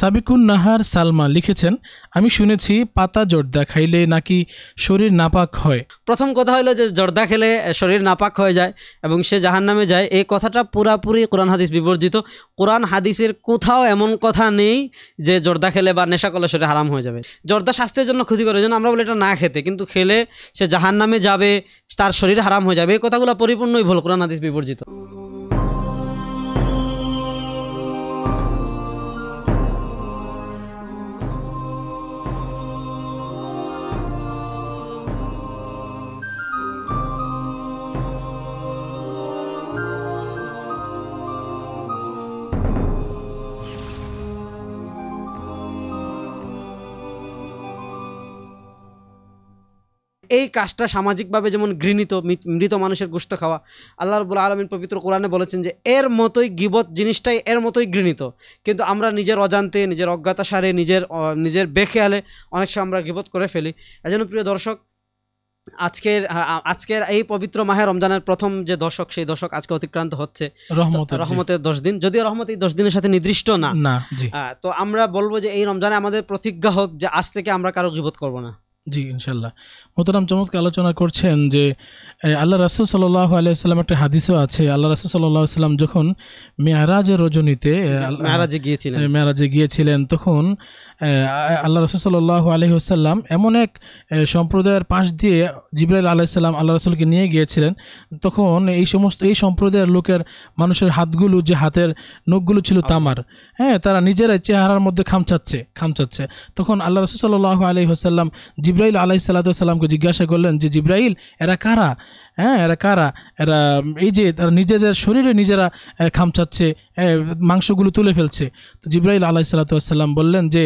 সাবিকুন নাহার সালমা লিখেছেন আমি শুনেছি পাতা জর্দা খাইলে নাকি শরীর নাপাক হয় প্রথম কথা হলো যে জর্দা খেলে শরীর নাপাক হয়ে যায় এবং সে জাহান নামে যায় এই কথাটা পুরাপুরি কোরআন হাদিস বিবর্জিত কোরআন হাদিসের কোথাও এমন কথা নেই যে জর্দা খেলে বা নেশা করলে শরীর হারাম হয়ে যাবে জর্দা স্বাস্থ্যের জন্য ক্ষতি করে জন্য আমরা বলি এটা না খেতে কিন্তু খেলে সে জাহান নামে যাবে তার শরীর হারাম হয়ে যাবে এই কথাগুলো পরিপূর্ণই ভুল কোরআন হাদিস বিবর্জিত এই কাজটা সামাজিকভাবে যেমন ঘৃণিত মৃত মানুষের গোস্ত খাওয়া আল্লাহ রবুল আলমিন পবিত্র কোরআনে বলেছেন যে এর মতোই গিবত জিনিসটাই এর মতোই ঘৃণিত কিন্তু আমরা নিজের অজান্তে নিজের অজ্ঞাতা সারে নিজের নিজের বেখেয়ালে অনেক সময় আমরা গিবত করে ফেলি এজন্য প্রিয় দর্শক আজকের আজকের এই পবিত্র মাহে রমজানের প্রথম যে দশক সেই দশক আজকে অতিক্রান্ত হচ্ছে রহমতের দশ দিন যদিও রহমত এই দশ দিনের সাথে নির্দিষ্ট না তো আমরা বলবো যে এই রমজানে আমাদের প্রতিজ্ঞা হোক যে আজ থেকে আমরা কারো গিবত করবো না জি ইনশাল্লাহ মতরাম চমৎকার আলোচনা করছেন যে আল্লাহ রাসুল সাল্লাহ আলাইসাল্লাম একটা হাদিসও আছে আল্লাহ রাসুল সাল্লাহ সাল্লাম যখন মেয়ারাজের রজনীতে মেয়ারাজে গিয়েছিলেন মেয়ারাজে গিয়েছিলেন তখন আল্লাহ রসুল্লাহ আলহিহসাল্লাম এমন এক সম্প্রদায়ের পাশ দিয়ে জিবরাইল আলাইসাল্লাম আল্লাহ রসুলকে নিয়ে গিয়েছিলেন তখন এই সমস্ত এই সম্প্রদায়ের লোকের মানুষের হাতগুলো যে হাতের নখগুলো ছিল তামার হ্যাঁ তারা নিজেরাই চেহারার মধ্যে খামচাচ্ছে খামচাচ্ছে তখন আল্লাহ রসুল্লাহ আলহিহসাল্লাম জিব্রাইল সাল্লামকে জিজ্ঞাসা করলেন যে জিব্রাইল এরা কারা হ্যাঁ এরা কারা এরা এই যে তারা নিজেদের শরীরে নিজেরা খামচাচ্ছে মাংসগুলো তুলে ফেলছে তো জিব্রাইল আলাহ সাল্লাতাম বললেন যে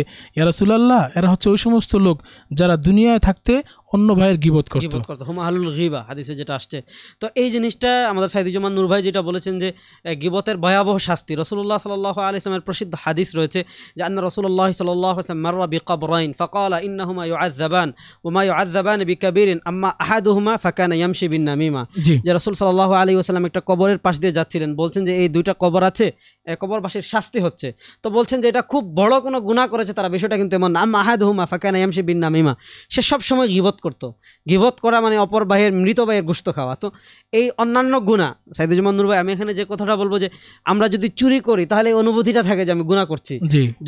সুলাল্লাহ এরা হচ্ছে ওই সমস্ত লোক যারা দুনিয়ায় থাকতে অন্য ভাইয়ের গিবত করত করতো আহলুল গিবা হাদিসে যেটা আসছে তো এই জিনিসটা আমাদের সাইদুজ্জামান নূর ভাই যেটা বলেছেন যে গিবতের ভয়াবহ শাস্তি রসুল্লাহ সাল আলি ইসলামের প্রসিদ্ধ হাদিস রয়েছে যে আন্না রসুল্লাহ সাল্লাহ ইসলাম মাররা বিকাবরাইন ফকাল ইন্নাহুমা ইউআযাবান ওমা ইউআযাবান বিকাবীরিন আম্মা আহাদ হুমা ফাকানা ইয়ামশি বিন নামিমা যে রসুল সাল্লাহ আলী ওয়াসাল্লাম একটা কবরের পাশ দিয়ে যাচ্ছিলেন বলছেন যে এই দুইটা কবর আছে কবরবাসীর শাস্তি হচ্ছে তো বলছেন যে এটা খুব বড় কোনো গুণা করেছে তারা বিষয়টা কিন্তু এমন নাম আহাদ হুমা ফাঁকা নাইম সে বিন নামিমা সে সবসময় গিবত করতো গিবত করা মানে অপর বাহের মৃত বাহের গুস্ত খাওয়া তো এই অন্যান্য গুণা সাইদুজ্জামান নুর ভাই আমি এখানে যে কথাটা বলবো যে আমরা যদি চুরি করি তাহলে অনুভূতিটা থাকে যে আমি গুণা করছি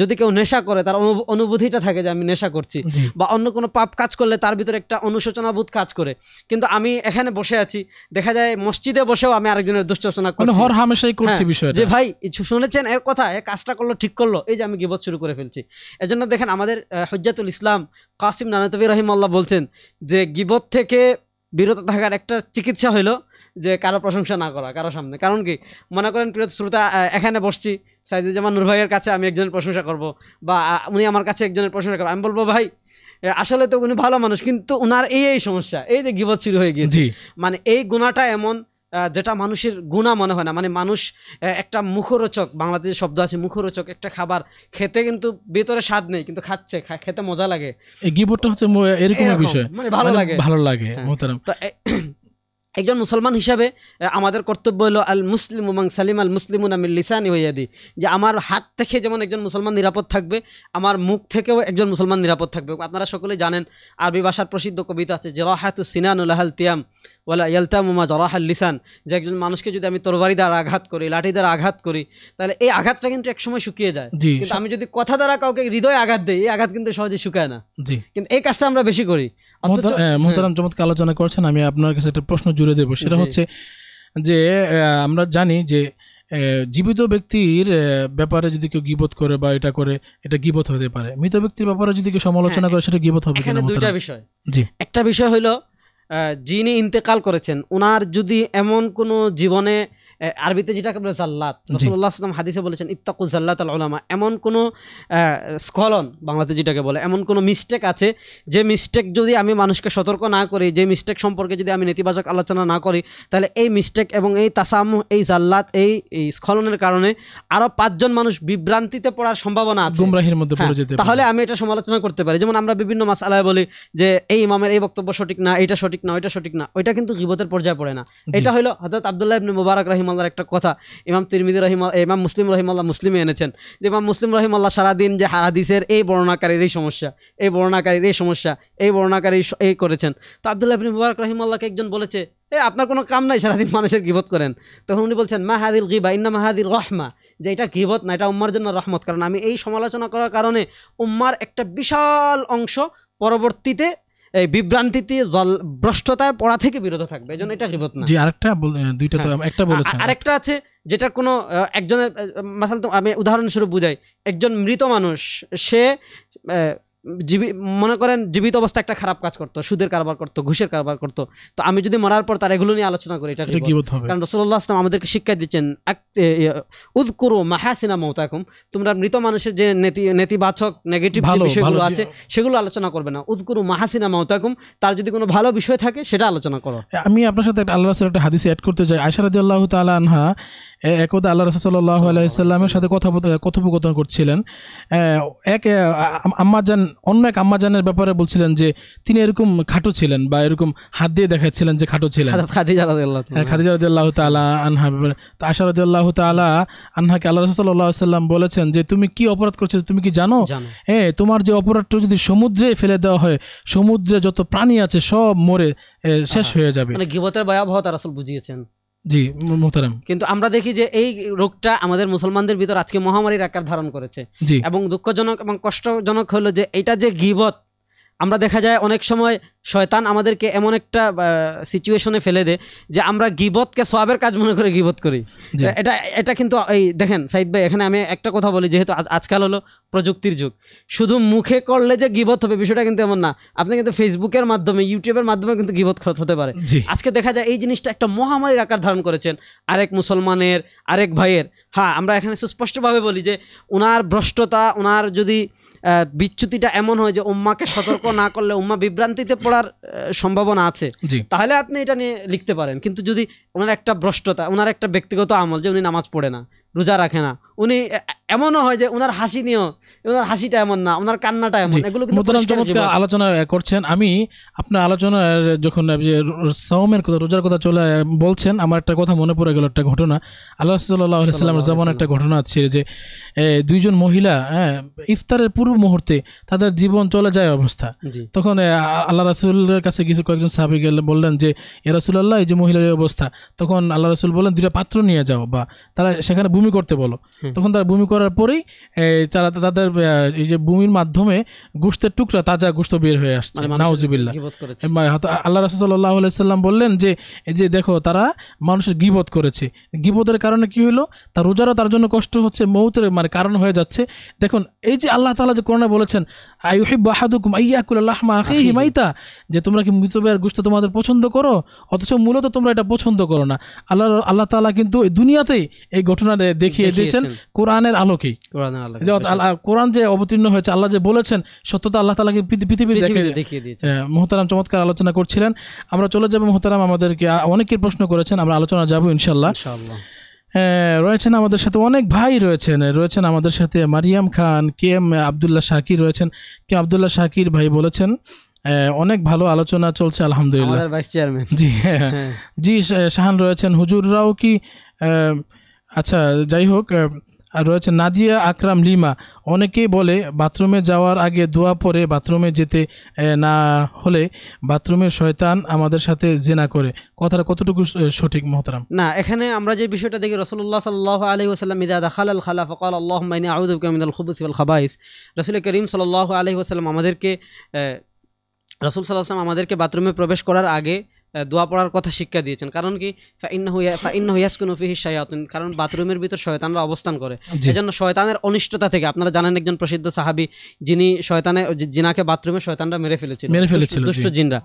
যদি কেউ নেশা করে তার অনুভূতিটা থাকে যে আমি নেশা করছি বা অন্য কোনো পাপ কাজ করলে তার ভিতরে একটা অনুশোচনা বোধ কাজ করে কিন্তু আমি এখানে বসে আছি দেখা যায় মসজিদে বসেও আমি আরেকজনের দুশ্চোচনা করি মানে করছি হ্যাঁ, বিষয় যে ভাই শুনেছেন এর কথা এ কাজটা করলো ঠিক করলো এই যে আমি গিবত শুরু করে ফেলছি এজন্য দেখেন আমাদের হজ্জাতুল ইসলাম কাসিম নানাতবি রহিমাল্লাহ বলছেন যে গিবত থেকে বিরত থাকার একটা চিকিৎসা হলো যে কারো প্রশংসা না করা কারো সামনে কারণ কি মনে করেন প্রিয় শ্রোতা এখানে বসছি সাইজুজ্জামান নূর ভাইয়ের কাছে আমি একজনের প্রশংসা করব বা উনি আমার কাছে একজনের প্রশংসা করবো আমি বলবো ভাই আসলে তো উনি ভালো মানুষ কিন্তু ওনার এই এই সমস্যা এই যে গিবত শুরু হয়ে গিয়েছে মানে এই গুণাটা এমন যেটা মানুষের গুণা মনে হয় না মানে মানুষ একটা মুখরোচক বাংলাদেশে শব্দ আছে মুখরোচক একটা খাবার খেতে কিন্তু ভেতরে স্বাদ নেই কিন্তু খাচ্ছে খেতে মজা লাগে এই গিবটটা হচ্ছে এরকম বিষয় মানে ভালো মানে লাগে ভালো লাগে হ্যাঁ। তো একজন মুসলমান হিসাবে আমাদের কর্তব্য হলো আল মুসলিম এবং সালিম আল মুসলিমুন আমি লিসানি হইয়াদি যে আমার হাত থেকে যেমন একজন মুসলমান নিরাপদ থাকবে আমার মুখ থেকেও একজন মুসলমান নিরাপদ থাকবে আপনারা সকলে জানেন আরবি ভাষার প্রসিদ্ধ কবিতা আছে জরাহাতু সিনানুল্লাহাল তিয়াম ওলা ইয়ালতাম উমা জরাহাল লিসান যে একজন মানুষকে যদি আমি তরবারি দ্বারা আঘাত করি লাঠি দ্বারা আঘাত করি তাহলে এই আঘাতটা কিন্তু একসময় শুকিয়ে যায় কিন্তু আমি যদি কথা দ্বারা কাউকে হৃদয় আঘাত দিই এই আঘাত কিন্তু সহজে শুকায় না কিন্তু এই কাজটা আমরা বেশি করি মোহতারাম হ্যাঁ, চমৎকার আলোচনা করছেন আমি আপনার কাছে একটা প্রশ্ন জুড়ে দেবো সেটা হচ্ছে যে আমরা জানি যে জীবিত ব্যক্তির ব্যাপারে যদি কেউ গিবত করে বা এটা করে এটা গিবত হতে পারে মৃত ব্যক্তির ব্যাপারে যদি কেউ সমালোচনা হ্যাঁ, করে সেটা গিবত হবে এখানে দুইটা বিষয় জি একটা বিষয় হলো যিনি ইন্তেকাল করেছেন ওনার যদি এমন কোনো জীবনে আরবিতে যেটাকে বলে জাল্লাত রসুল্লাহ আসলাম হাদিসে বলেছেন ইত্তাকুল জাল্লাত আল ওলামা এমন কোনো স্খলন বাংলাতে যেটাকে বলে এমন কোনো মিস্টেক আছে যে মিস্টেক যদি আমি মানুষকে সতর্ক না করি যে মিস্টেক সম্পর্কে যদি আমি নেতিবাচক আলোচনা না করি তাহলে এই মিস্টেক এবং এই তাসাম এই জাল্লাত এই এই স্খলনের কারণে আরও পাঁচজন মানুষ বিভ্রান্তিতে পড়ার সম্ভাবনা আছে হ্যাঁ, তাহলে আমি এটা সমালোচনা করতে পারি যেমন আমরা বিভিন্ন মাসালায় বলি যে এই ইমামের এই বক্তব্য সঠিক না এটা সঠিক না ওইটা সঠিক না ওইটা কিন্তু জীবতের পর্যায়ে পড়ে না এটা হলো হজরত আবদুল্লাহ ইবনে মুবারক রাহিম রহিমাল্লার একটা কথা ইমাম তিরমিদি রহিমা ইমাম মুসলিম রহিমাল্লাহ মুসলিমে এনেছেন যে ইমাম মুসলিম রহিমাল্লাহ সারাদিন যে হাদিসের এই বর্ণাকারীর এই সমস্যা এই বর্ণাকারীর এই সমস্যা এই বর্ণাকারী এই করেছেন তো আবদুল্লাহ মুবারক রহিমাল্লাহকে একজন বলেছে এ আপনার কোনো কাম নাই সারাদিন মানুষের গিবত করেন তখন উনি বলছেন মাহাদিল গিবা ইন্না মাহাদিল রহমা যে এটা গিবত না এটা উম্মার জন্য রহমত কারণ আমি এই সমালোচনা করার কারণে উম্মার একটা বিশাল অংশ পরবর্তীতে এই বিভ্রান্তিতে জল ভ্রষ্টতায় পড়া থেকে বিরত থাকবে এই জন্য এটা গিবত না জি আরেকটা দুইটা তো হ্যাঁ। একটা বলেছেন আরেকটা আছে যেটা কোনো একজনের মাসাল তো আমি উদাহরণস্বরূপ বুঝাই একজন মৃত মানুষ সে জীবি মনে করেন জীবিত অবস্থা একটা খারাপ কাজ করতো সুদের কারবার করতো ঘুষের কারবার করতো তো আমি যদি মরার পর তার এগুলো নিয়ে আলোচনা করি এটা কারণ রসল্লাহ আসলাম আমাদেরকে শিক্ষা দিচ্ছেন উদ করো মাহাসিনা এখন তোমরা মৃত মানুষের যে নেতি নেতিবাচক নেগেটিভ বিষয়গুলো আছে সেগুলো আলোচনা করবে না উদ করু মাহাসিনা এখন তার যদি কোনো ভালো বিষয় থাকে সেটা আলোচনা করো আমি আপনার সাথে একটা আল্লাহ একটা হাদিসে অ্যাড করতে চাই আশার আল্লাহ তালা আনহা একদা আল্লাহ রসুল্লাহ আলাইসাল্লামের সাথে কথা কথোপকথন করছিলেন এক যান অন্য এক আম্মাজানের ব্যাপারে বলছিলেন যে তিনি এরকম খাটো ছিলেন বা এরকম হাত দিয়ে দেখাচ্ছিলেন যে খাটো ছিলেন খাদিজা রদিয়াল্লাহ তালা হ্যাঁ, আনহা ব্যাপারে তো আশা রদিয়াল্লাহ তালা আনহাকে আল্লাহ রসুল্লাহ সাল্লাম বলেছেন যে তুমি কি অপরাধ করছো তুমি কি জানো হ্যাঁ তোমার যে অপরাধটা যদি সমুদ্রে ফেলে দেওয়া হয় সমুদ্রে যত প্রাণী আছে সব মরে শেষ হয়ে যাবে মানে গিবতের ভয়াবহতা রাসুল বুঝিয়েছেন জি মোহতারাম কিন্তু আমরা দেখি যে এই রোগটা আমাদের মুসলমানদের ভিতর আজকে মহামারীর আকার ধারণ করেছে এবং দুঃখজনক এবং কষ্টজনক হলো যে এটা যে গিবত আমরা দেখা যায় অনেক সময় শয়তান আমাদেরকে এমন একটা সিচুয়েশনে ফেলে দেয় যে আমরা গিবতকে সোয়াবের কাজ মনে করে গিবত করি এটা এটা কিন্তু এই দেখেন সাইদ ভাই এখানে আমি একটা কথা বলি যেহেতু আজকাল হলো প্রযুক্তির যুগ শুধু মুখে করলে যে গিবত হবে বিষয়টা কিন্তু এমন না আপনি কিন্তু ফেসবুকের মাধ্যমে ইউটিউবের মাধ্যমে কিন্তু গিবত হতে পারে আজকে দেখা যায় এই জিনিসটা একটা মহামারীর আকার ধারণ করেছেন আরেক মুসলমানের আরেক ভাইয়ের হ্যাঁ আমরা এখানে সুস্পষ্টভাবে বলি যে ওনার ভ্রষ্টতা ওনার যদি বিচ্যুতিটা এমন হয় যে উম্মাকে সতর্ক না করলে উম্মা বিভ্রান্তিতে পড়ার সম্ভাবনা আছে তাহলে আপনি এটা নিয়ে লিখতে পারেন কিন্তু যদি ওনার একটা ভ্রষ্টতা ওনার একটা ব্যক্তিগত আমল যে উনি নামাজ পড়ে না রোজা রাখে না উনি এমনও হয় যে ওনার হাসি নিয়েও ওনার হাসিটা এমন না ওনার কান্নাটা এমন এগুলো কিন্তু আলোচনা করছেন আমি আপনার আলোচনার যখন সাওমের কথা রোজার কথা চলে বলছেন আমার একটা কথা মনে পড়ে গেল একটা ঘটনা আল্লাহ সাল্লাহ সাল্লামের যেমন একটা ঘটনা আছে যে দুইজন মহিলা হ্যাঁ ইফতারের পূর্ব মুহূর্তে তাদের জীবন চলে যায় অবস্থা তখন আল্লাহ রাসুলের কাছে কিছু কয়েকজন সাহাবি গেলে বললেন যে এ রাসুল্লাহ এই যে মহিলার অবস্থা তখন আল্লাহ রাসুল বললেন দুইটা পাত্র নিয়ে যাও বা তারা সেখানে ভূমি করতে বলো তখন তারা ভূমি করার পরেই তারা তাদের এই যে ভূমির মাধ্যমে গোস্তের টুকরা তাজা গোস্ত বের হয়ে আসছে মানে নাউজুবিল্লা আল্লাহ রাসুল্লাহ আলাইসাল্লাম বললেন যে এই যে দেখো তারা মানুষের গিবত করেছে গিবতের কারণে কি হলো তার রোজারও তার জন্য কষ্ট হচ্ছে মৌতের মানে কারণ হয়ে যাচ্ছে দেখুন এই যে আল্লাহ তালা যে করোনা বলেছেন আইহিব বাহাদুকুম আইয়াকুল্লাহ হিমাইতা যে তোমরা কি মৃতবের গোস্ত তোমাদের পছন্দ করো অথচ মূলত তোমরা এটা পছন্দ করো না আল্লাহ আল্লাহ তালা কিন্তু দুনিয়াতেই এই ঘটনা দেখিয়ে দিয়েছেন কোরআনের আলোকেই কোরআনের আলোকে কোরআন যে অবতীর্ণ হয়েছে আল্লাহ যে বলেছেন সত্যতা আল্লাহ তালাকে পৃথিবীর মোহতারাম চমৎকার আলোচনা করছিলেন আমরা চলে যাবো মোহতারাম আমাদেরকে অনেকের প্রশ্ন করেছেন আমরা আলোচনা যাবো ইনশাল্লাহ রয়েছেন আমাদের সাথে অনেক ভাই রয়েছেন রয়েছেন আমাদের সাথে মারিয়াম খান কে এম আবদুল্লাহ শাকির রয়েছেন কে আবদুল্লাহ শাকির ভাই বলেছেন অনেক ভালো আলোচনা চলছে আলহামদুলিল্লাহ জি হ্যাঁ, হ্যাঁ। হ্যাঁ। জি শাহান রয়েছেন হুজুররাও কি আচ্ছা যাই হোক আর রয়েছে নাদিয়া আকরাম লিমা অনেকেই বলে বাথরুমে যাওয়ার আগে দোয়া পরে বাথরুমে যেতে না হলে বাথরুমের শয়তান আমাদের সাথে জেনা করে কথাটা কতটুকু সঠিক মহতারাম না এখানে আমরা যে বিষয়টা দেখি রসুল্লাহ সাল্লাহ আলী ওসাল্লাম ইদা দাখাল আল খালা ফকাল আল্লাহ মাইনি আউদুল খুবুসিউল খাবাইস রসুল করিম সাল্লাহ আলহি ওসাল্লাম আমাদেরকে রসুল সাল্লাহ আসলাম আমাদেরকে বাথরুমে প্রবেশ করার আগে দোয়া পড়ার কথা শিক্ষা দিয়েছেন কারণ কি কারণ বাথরুমের ভিতর শয়তানরা অবস্থান করে এজন্য শয়তানের অনিষ্টতা থেকে আপনারা জানেন একজন প্রসিদ্ধ সাহাবি যিনি শয়তানে জিনাকে বাথরুমে শয়তানরা মেরে ফেলেছিল মেরে ফেলেছিল দুষ্ট জিনরা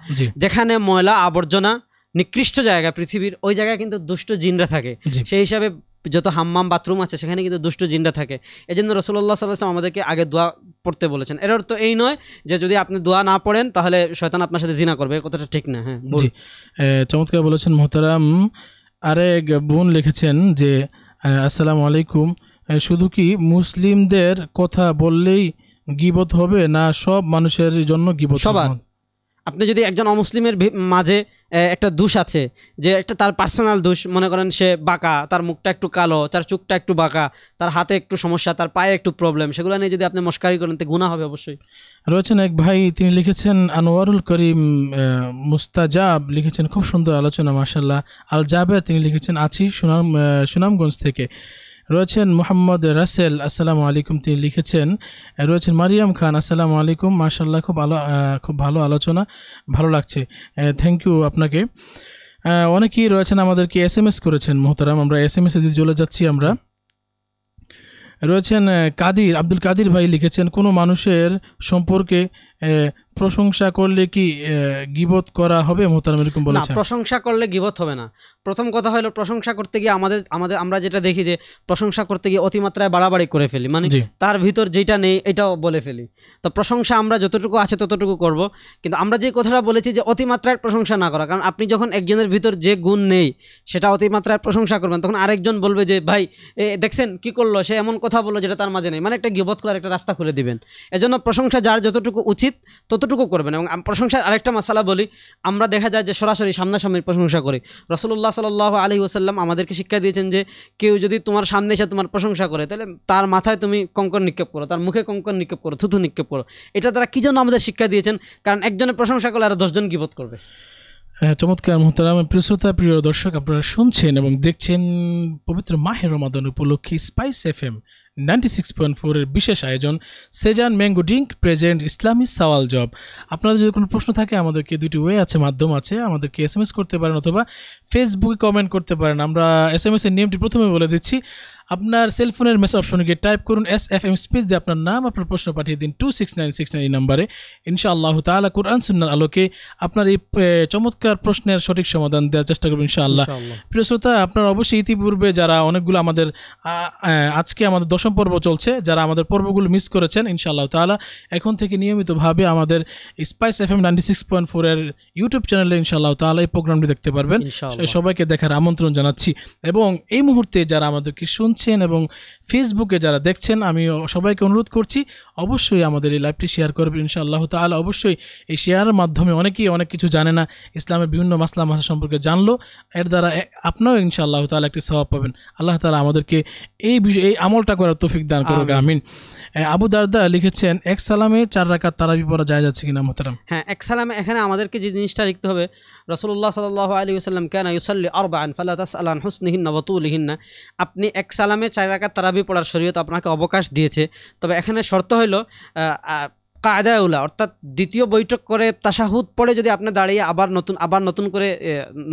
যেখানে ময়লা আবর্জনা নিকৃষ্ট জায়গা পৃথিবীর ওই জায়গায় কিন্তু দুষ্ট জিনরা থাকে সেই হিসাবে যত হাম্মাম বাথরুম আছে সেখানে কিন্তু দুষ্ট জিন্ডা থাকে এই জন্য রসুল্লাহ সাল্লাম আমাদেরকে আগে দোয়া পড়তে বলেছেন এর অর্থ এই নয় যে যদি আপনি দোয়া না পড়েন তাহলে শয়তান আপনার সাথে জিনা করবে কথাটা ঠিক না হ্যাঁ চমৎকার বলেছেন মোহতারাম আরেক বোন লিখেছেন যে আসসালামু আলাইকুম শুধু কি মুসলিমদের কথা বললেই গিবত হবে না সব মানুষের জন্য গিবত সবার আপনি যদি একজন অমুসলিমের মাঝে একটা দোষ আছে যে একটা তার পার্সোনাল দোষ মনে করেন সে বাঁকা তার মুখটা একটু কালো তার চুকটা একটু বাঁকা তার হাতে একটু সমস্যা তার পায়ে একটু প্রবলেম সেগুলো নিয়ে যদি আপনি মস্কারি করেন তো গুণা হবে অবশ্যই রয়েছেন এক ভাই তিনি লিখেছেন আনোয়ারুল করিম মুস্তাজাব লিখেছেন খুব সুন্দর আলোচনা মার্শাল্লাহ আল জাবের তিনি লিখেছেন আছি সুনাম সুনামগঞ্জ থেকে রয়েছেন মোহাম্মদ রাসেল আসসালামু আলাইকুম তিনি লিখেছেন রয়েছেন মারিয়াম খান আসসালামু আলাইকুম মার্শাল্লাহ খুব আলো খুব ভালো আলোচনা ভালো লাগছে থ্যাংক ইউ আপনাকে অনেকেই রয়েছেন আমাদেরকে এস এম এস করেছেন মোহতারাম আমরা এস এম এসে যদি চলে যাচ্ছি আমরা রয়েছেন কাদির আব্দুল কাদির ভাই লিখেছেন কোনো মানুষের সম্পর্কে প্রশংসা করলে কি গিবত করা হবে মোতার মেরকম বলেছেন প্রশংসা করলে গিবত হবে না প্রথম কথা হলো প্রশংসা করতে গিয়ে আমাদের আমাদের আমরা যেটা দেখি যে প্রশংসা করতে গিয়ে অতিমাত্রায় বাড়াবাড়ি করে ফেলি মানে তার ভিতর যেটা নেই এটাও বলে ফেলি তো প্রশংসা আমরা যতটুকু আছে ততটুকু করব কিন্তু আমরা যে কথাটা বলেছি যে অতিমাত্রায় প্রশংসা না করা কারণ আপনি যখন একজনের ভিতর যে গুণ নেই সেটা অতিমাত্রায় প্রশংসা করবেন তখন আরেকজন বলবে যে ভাই দেখছেন কি করলো সে এমন কথা বললো যেটা তার মাঝে নেই মানে একটা গিবত করার একটা রাস্তা খুলে দিবেন এজন্য প্রশংসা যার যতটুকু উচিত তত কতটুকু করবেন এবং প্রশংসার আরেকটা মশালা বলি আমরা দেখা যায় যে সরাসরি সামনাসামনি প্রশংসা করি রসুল্লাহ সাল আলী ওসাল্লাম আমাদেরকে শিক্ষা দিয়েছেন যে কেউ যদি তোমার সামনে এসে তোমার প্রশংসা করে তাহলে তার মাথায় তুমি কঙ্কর নিক্ষেপ করো তার মুখে কঙ্কর নিক্ষেপ করো থুথু নিক্ষেপ করো এটা তারা কী জন্য আমাদের শিক্ষা দিয়েছেন কারণ একজনের প্রশংসা করলে আর দশজন কী বোধ করবে হ্যাঁ, চমৎকার মোহতারাম প্রিয় প্রিয় দর্শক আপনারা শুনছেন এবং দেখছেন পবিত্র মাহের মাদন উপলক্ষে Spice F M ninety six point ফোরের বিশেষ আয়োজন সেজান ম্যাঙ্গো ড্রিঙ্ক প্রেজেন্ট ইসলামী সওয়াল জব আপনাদের যদি কোনো প্রশ্ন থাকে আমাদেরকে দুটি ওয়ে আছে মাধ্যম আছে আমাদেরকে এস এম এস করতে পারেন অথবা ফেসবুকে কমেন্ট করতে পারেন আমরা এস এম এসের নিয়মটি প্রথমে বলে দিচ্ছি আপনার সেলফোনের মেসেজ অপশনে গিয়ে টাইপ করুন এস এফ এম স্পেস দিয়ে আপনার নাম আপনার প্রশ্ন পাঠিয়ে দিন two six nine six nine এই নাম্বারে ইনশাআল্লাহ তালা কুরআন সুন্নার আলোকে আপনার এই চমৎকার প্রশ্নের সঠিক সমাধান দেওয়ার চেষ্টা করবেন ইনশাআল্লাহ প্রিয় শ্রোতা আপনার অবশ্যই ইতিপূর্বে যারা অনেকগুলো আমাদের আজকে আমাদের দশম পর্ব চলছে যারা আমাদের পর্বগুলো মিস করেছেন ইনশাআল্লাহ তালা এখন থেকে নিয়মিতভাবে আমাদের Spice F M ninety six point four এর ইউটিউব চ্যানেলে ইনশাআল্লাহ তালা এই প্রোগ্রামটি দেখতে পারবেন সবাইকে দেখার আমন্ত্রণ জানাচ্ছি এবং এই মুহূর্তে যারা আমাদেরকে শুন শুনছেন এবং ফেসবুকে যারা দেখছেন আমি সবাইকে অনুরোধ করছি অবশ্যই আমাদের এই লাইভটি শেয়ার করবেন আল্লাহ তাহলে অবশ্যই এই শেয়ারের মাধ্যমে অনেকেই অনেক কিছু জানে না ইসলামের বিভিন্ন মাসলা মাসা সম্পর্কে জানলো এর দ্বারা ইনশা আল্লাহ তাহলে একটি স্বভাব পাবেন আল্লাহ তালা আমাদেরকে এই বিষয় এই আমলটা করার তৌফিক দান করবে আমিন আবু দারদা লিখেছেন এক সালামে চার রাখার তারাবি পড়া যায় যাচ্ছে কিনা মোতারাম হ্যাঁ এক সালামে এখানে আমাদেরকে যে জিনিসটা লিখতে হবে রসুল্লাহ সাল আলী সাল্লাম কেন ইউসল্লি আরবান ফালাতাস আলান হুসনিহিন্না বতুলহিন্না আপনি এক সালামে চার রাকাত তারাবি পড়ার শরীয়ত আপনাকে অবকাশ দিয়েছে তবে এখানে শর্ত হইল উলা অর্থাৎ দ্বিতীয় বৈঠক করে তাসাহুদ পড়ে যদি আপনি দাঁড়িয়ে আবার নতুন আবার নতুন করে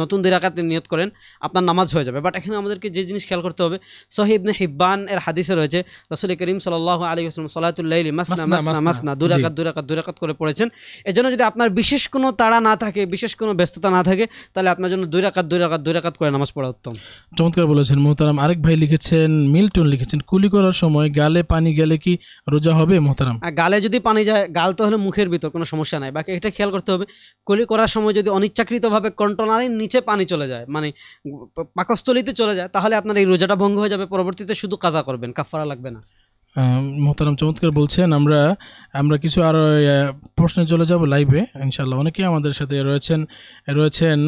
নতুন দিরাকাত নিয়ত করেন আপনার নামাজ হয়ে যাবে বাট এখানে আমাদেরকে যে জিনিস খেয়াল করতে হবে সহিবনে হিব্বান এর হাদিসে রয়েছে রসুল করিম সাল আলী আসলাম সালাতুল্লাহ মাসনা মাসনা দুরাকাত দুরাকাত দুরাকাত করে পড়েছেন জন্য যদি আপনার বিশেষ কোনো তাড়া না থাকে বিশেষ কোনো ব্যস্ততা না থাকে তাহলে আপনার জন্য দুই রাকাত দুই রাকাত দুই রাকাত করে নামাজ পড়া উত্তম চমৎকার বলেছেন মোহতারাম আরেক ভাই লিখেছেন মিল্টন লিখেছেন কুলি করার সময় গালে পানি গেলে কি রোজা হবে মোহতারাম গালে যদি পানি যায় গাল তো হলো মুখের ভিতর কোনো সমস্যা নাই বাকি এটা খেয়াল করতে হবে কলি করার সময় যদি অনিচ্ছাকৃতভাবে কন্টনারের নিচে পানি চলে যায় মানে পাকস্থলিতে চলে যায় তাহলে আপনার এই রোজাটা ভঙ্গ হয়ে যাবে পরবর্তীতে শুধু কাজা করবেন কাফারা লাগবে না মোহতারাম চমৎকার বলছেন আমরা আমরা কিছু আরও প্রশ্নে চলে যাব লাইভে ইনশাল্লাহ অনেকেই আমাদের সাথে রয়েছেন রয়েছেন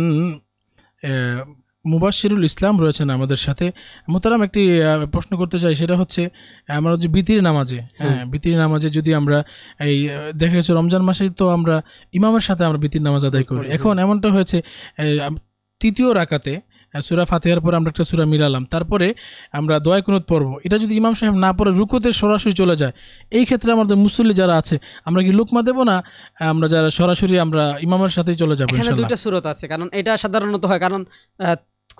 মুবাশিরুল ইসলাম রয়েছেন আমাদের সাথে মোতারাম একটি প্রশ্ন করতে চাই সেটা হচ্ছে আমরা যে বিতির নামাজে হ্যাঁ বিতির নামাজে যদি আমরা এই দেখা গেছে রমজান মাসে তো আমরা ইমামের সাথে আমরা বিতির নামাজ আদায় করি এখন এমনটা হয়েছে তৃতীয় রাকাতে সুরা ফাতেহার পরে আমরা একটা সুরা মিলালাম তারপরে আমরা দোয়া কুনুত পর্ব এটা যদি ইমাম সাহেব না পড়ে রুকুতে সরাসরি চলে যায় এই ক্ষেত্রে আমাদের মুসল্লি যারা আছে আমরা কি লুকমা দেবো না আমরা যারা সরাসরি আমরা ইমামের সাথেই চলে যাবো দুইটা সুরত আছে কারণ এটা সাধারণত হয় কারণ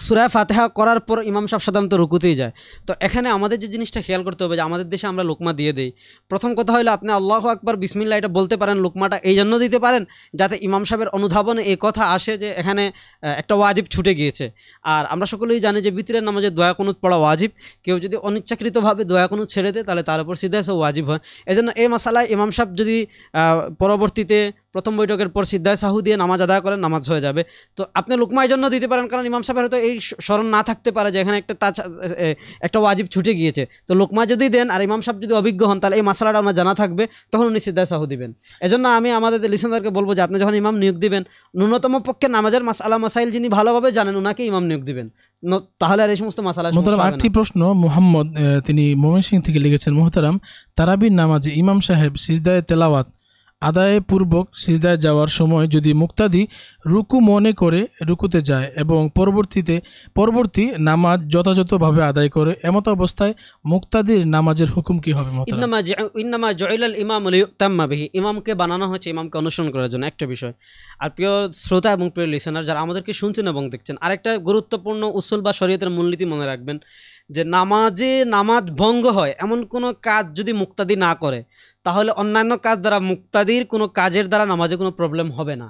সুরায় ফাতেহা করার পর ইমাম সাহেব সাধারণত রুকুতেই যায় তো এখানে আমাদের যে জিনিসটা খেয়াল করতে হবে যে আমাদের দেশে আমরা লোকমা দিয়ে দেই প্রথম কথা হলো আপনি আল্লাহ আকবর বিসমিল্লা এটা বলতে পারেন লোকমাটা এই জন্য দিতে পারেন যাতে ইমাম সাহেবের অনুধাবনে এই কথা আসে যে এখানে একটা ওয়াজিব ছুটে গিয়েছে আর আমরা সকলেই জানি যে বিতিরের নামাজে দয়া কোনুদ পড়া ওয়াজিব কেউ যদি অনিচ্ছাকৃতভাবে দয়া কোনুদ ছেড়ে দেয় তাহলে তার উপর সিধা ওয়াজিব হয় এজন্য এই মশালায় ইমাম সাহেব যদি পরবর্তীতে প্রথম বৈঠকের পর সিদ্ধায় সাহু দিয়ে নামাজ আদায় করেন নামাজ হয়ে যাবে তো আপনি লুকমা এই জন্য দিতে পারেন কারণ ইমাম সাহেব হয়তো এই স্মরণ না থাকতে পারে যে এখানে একটা তাছ একটা ওয়াজিব ছুটে গিয়েছে তো লুকমা যদি দেন আর ইমাম সাহেব যদি অভিজ্ঞ হন তাহলে এই মশলাটা আমার জানা থাকবে তখন উনি সিদ্ধায় সাহু দিবেন এজন্য আমি আমাদের লিসেন্দারকে বলবো যে আপনি যখন ইমাম নিয়োগ দিবেন ন্যূনতম পক্ষে নামাজের মাসালা মাসাইল যিনি ভালোভাবে জানেন ওনাকে ইমাম নিয়োগ দিবেন তাহলে আর এই সমস্ত মাসালা মোহতারাম আরেকটি প্রশ্ন মোহাম্মদ তিনি মোমেন সিং থেকে লিখেছেন মোহতারাম তারাবির নামাজে ইমাম সাহেব সিজদায় তেলাওয়াত আদায় পূর্বক সিজদায় যাওয়ার সময় যদি মুক্তাদি রুকু মনে করে রুকুতে যায় এবং পরবর্তীতে পরবর্তী নামাজ যথাযথভাবে আদায় করে এমত অবস্থায় মুক্তাদির নামাজের হুকুম কি হবে জয়লাল ইমাম ইমামকে বানানো হয়েছে ইমামকে অনুসরণ করার জন্য একটা বিষয় আর প্রিয় শ্রোতা এবং প্রিয় লিসেনার যারা আমাদেরকে শুনছেন এবং দেখছেন আরেকটা গুরুত্বপূর্ণ উসুল বা শরীয়তের মূলনীতি মনে রাখবেন যে নামাজে নামাজ ভঙ্গ হয় এমন কোনো কাজ যদি মুক্তাদি না করে তাহলে অন্যান্য কাজ দ্বারা মুক্তাদির কোনো কাজের দ্বারা নামাজে কোনো প্রবলেম হবে না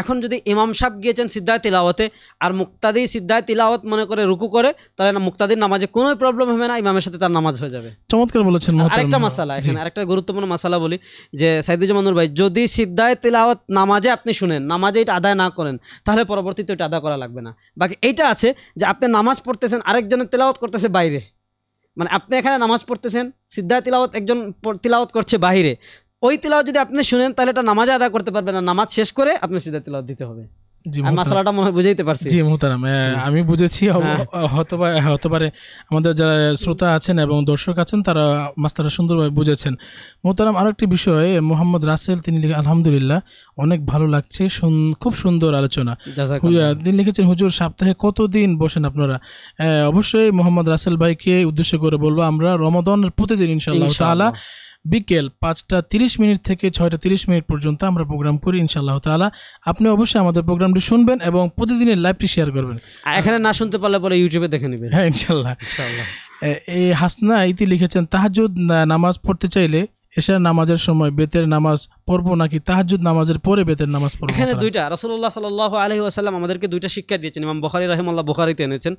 এখন যদি ইমাম সাহেব গিয়েছেন সিদ্ধায় তিলাওয়াতে আর মুক্তাদি সিদ্ধায় তিলাওয়াত মনে করে রুকু করে তাহলে মুক্তাদির নামাজে কোনো প্রবলেম হবে না ইমামের সাথে তার নামাজ হয়ে যাবে চমৎকার বলেছেন আরেকটা মশালা এখানে আরেকটা গুরুত্বপূর্ণ মশালা বলি যে সাইদুজ্জামানুর ভাই যদি সিদ্ধায় তিলাওয়াত নামাজে আপনি শুনেন নামাজে এটা আদায় না করেন তাহলে পরবর্তীতে এটা আদায় করা লাগবে না বাকি এইটা আছে যে আপনি নামাজ পড়তেছেন আরেকজনের তেলাওয়াত করতেছে বাইরে মানে আপনি এখানে নামাজ পড়তেছেন সিদ্ধা তিলাওয়াত একজন তিলাওত করছে বাহিরে ওই তিলাওয়াত যদি আপনি শুনেন তাহলে এটা নামাজে আদায় করতে পারবেন না নামাজ শেষ করে আপনি সিদ্ধা তিলাওয়াত দিতে হবে মশলাটা মনে বুঝাইতে পারছি জি মোহতারাম আমি বুঝেছি হতে হ্যাঁ। পারে আমাদের যারা শ্রোতা আছেন এবং দর্শক আছেন তারা মাস্টাররা সুন্দরভাবে বুঝেছেন মোহতারাম আরেকটি বিষয় মোহাম্মদ রাসেল তিনি লিখে আলহামদুলিল্লাহ অনেক ভালো লাগছে খুব সুন্দর আলোচনা তিনি লিখেছেন হুজুর সপ্তাহে কতদিন বসেন আপনারা অবশ্যই মোহাম্মদ রাসেল ভাইকে উদ্দেশ্য করে বলবো আমরা রমদনের প্রতিদিন ইনশাল্লাহ তালা বিকেল পাঁচটা তিরিশ মিনিট থেকে ছয়টা তিরিশ মিনিট পর্যন্ত আমরা প্রোগ্রাম করি ইনশাআল্লাহ তালা আপনি অবশ্যই আমাদের প্রোগ্রামটি শুনবেন এবং প্রতিদিনের লাইভটি শেয়ার করবেন এখানে না শুনতে পারলে পরে ইউটিউবে দেখে নেবেন হ্যাঁ ইনশাল্লাহ ইনশাল্লাহ এই হাসনা ইতি লিখেছেন তাহাজুদ নামাজ পড়তে চাইলে এশার নামাজের সময় বেতের নামাজ পড়বো নাকি তাহাজুদ নামাজের পরে বেতের নামাজ পড়বো এখানে দুইটা রসুল্লাহ সাল আলহি আসাল্লাম আমাদেরকে দুইটা শিক্ষা দিয়েছেন ইমাম বখারি রহমাল্লাহ বখারিতে এনেছেন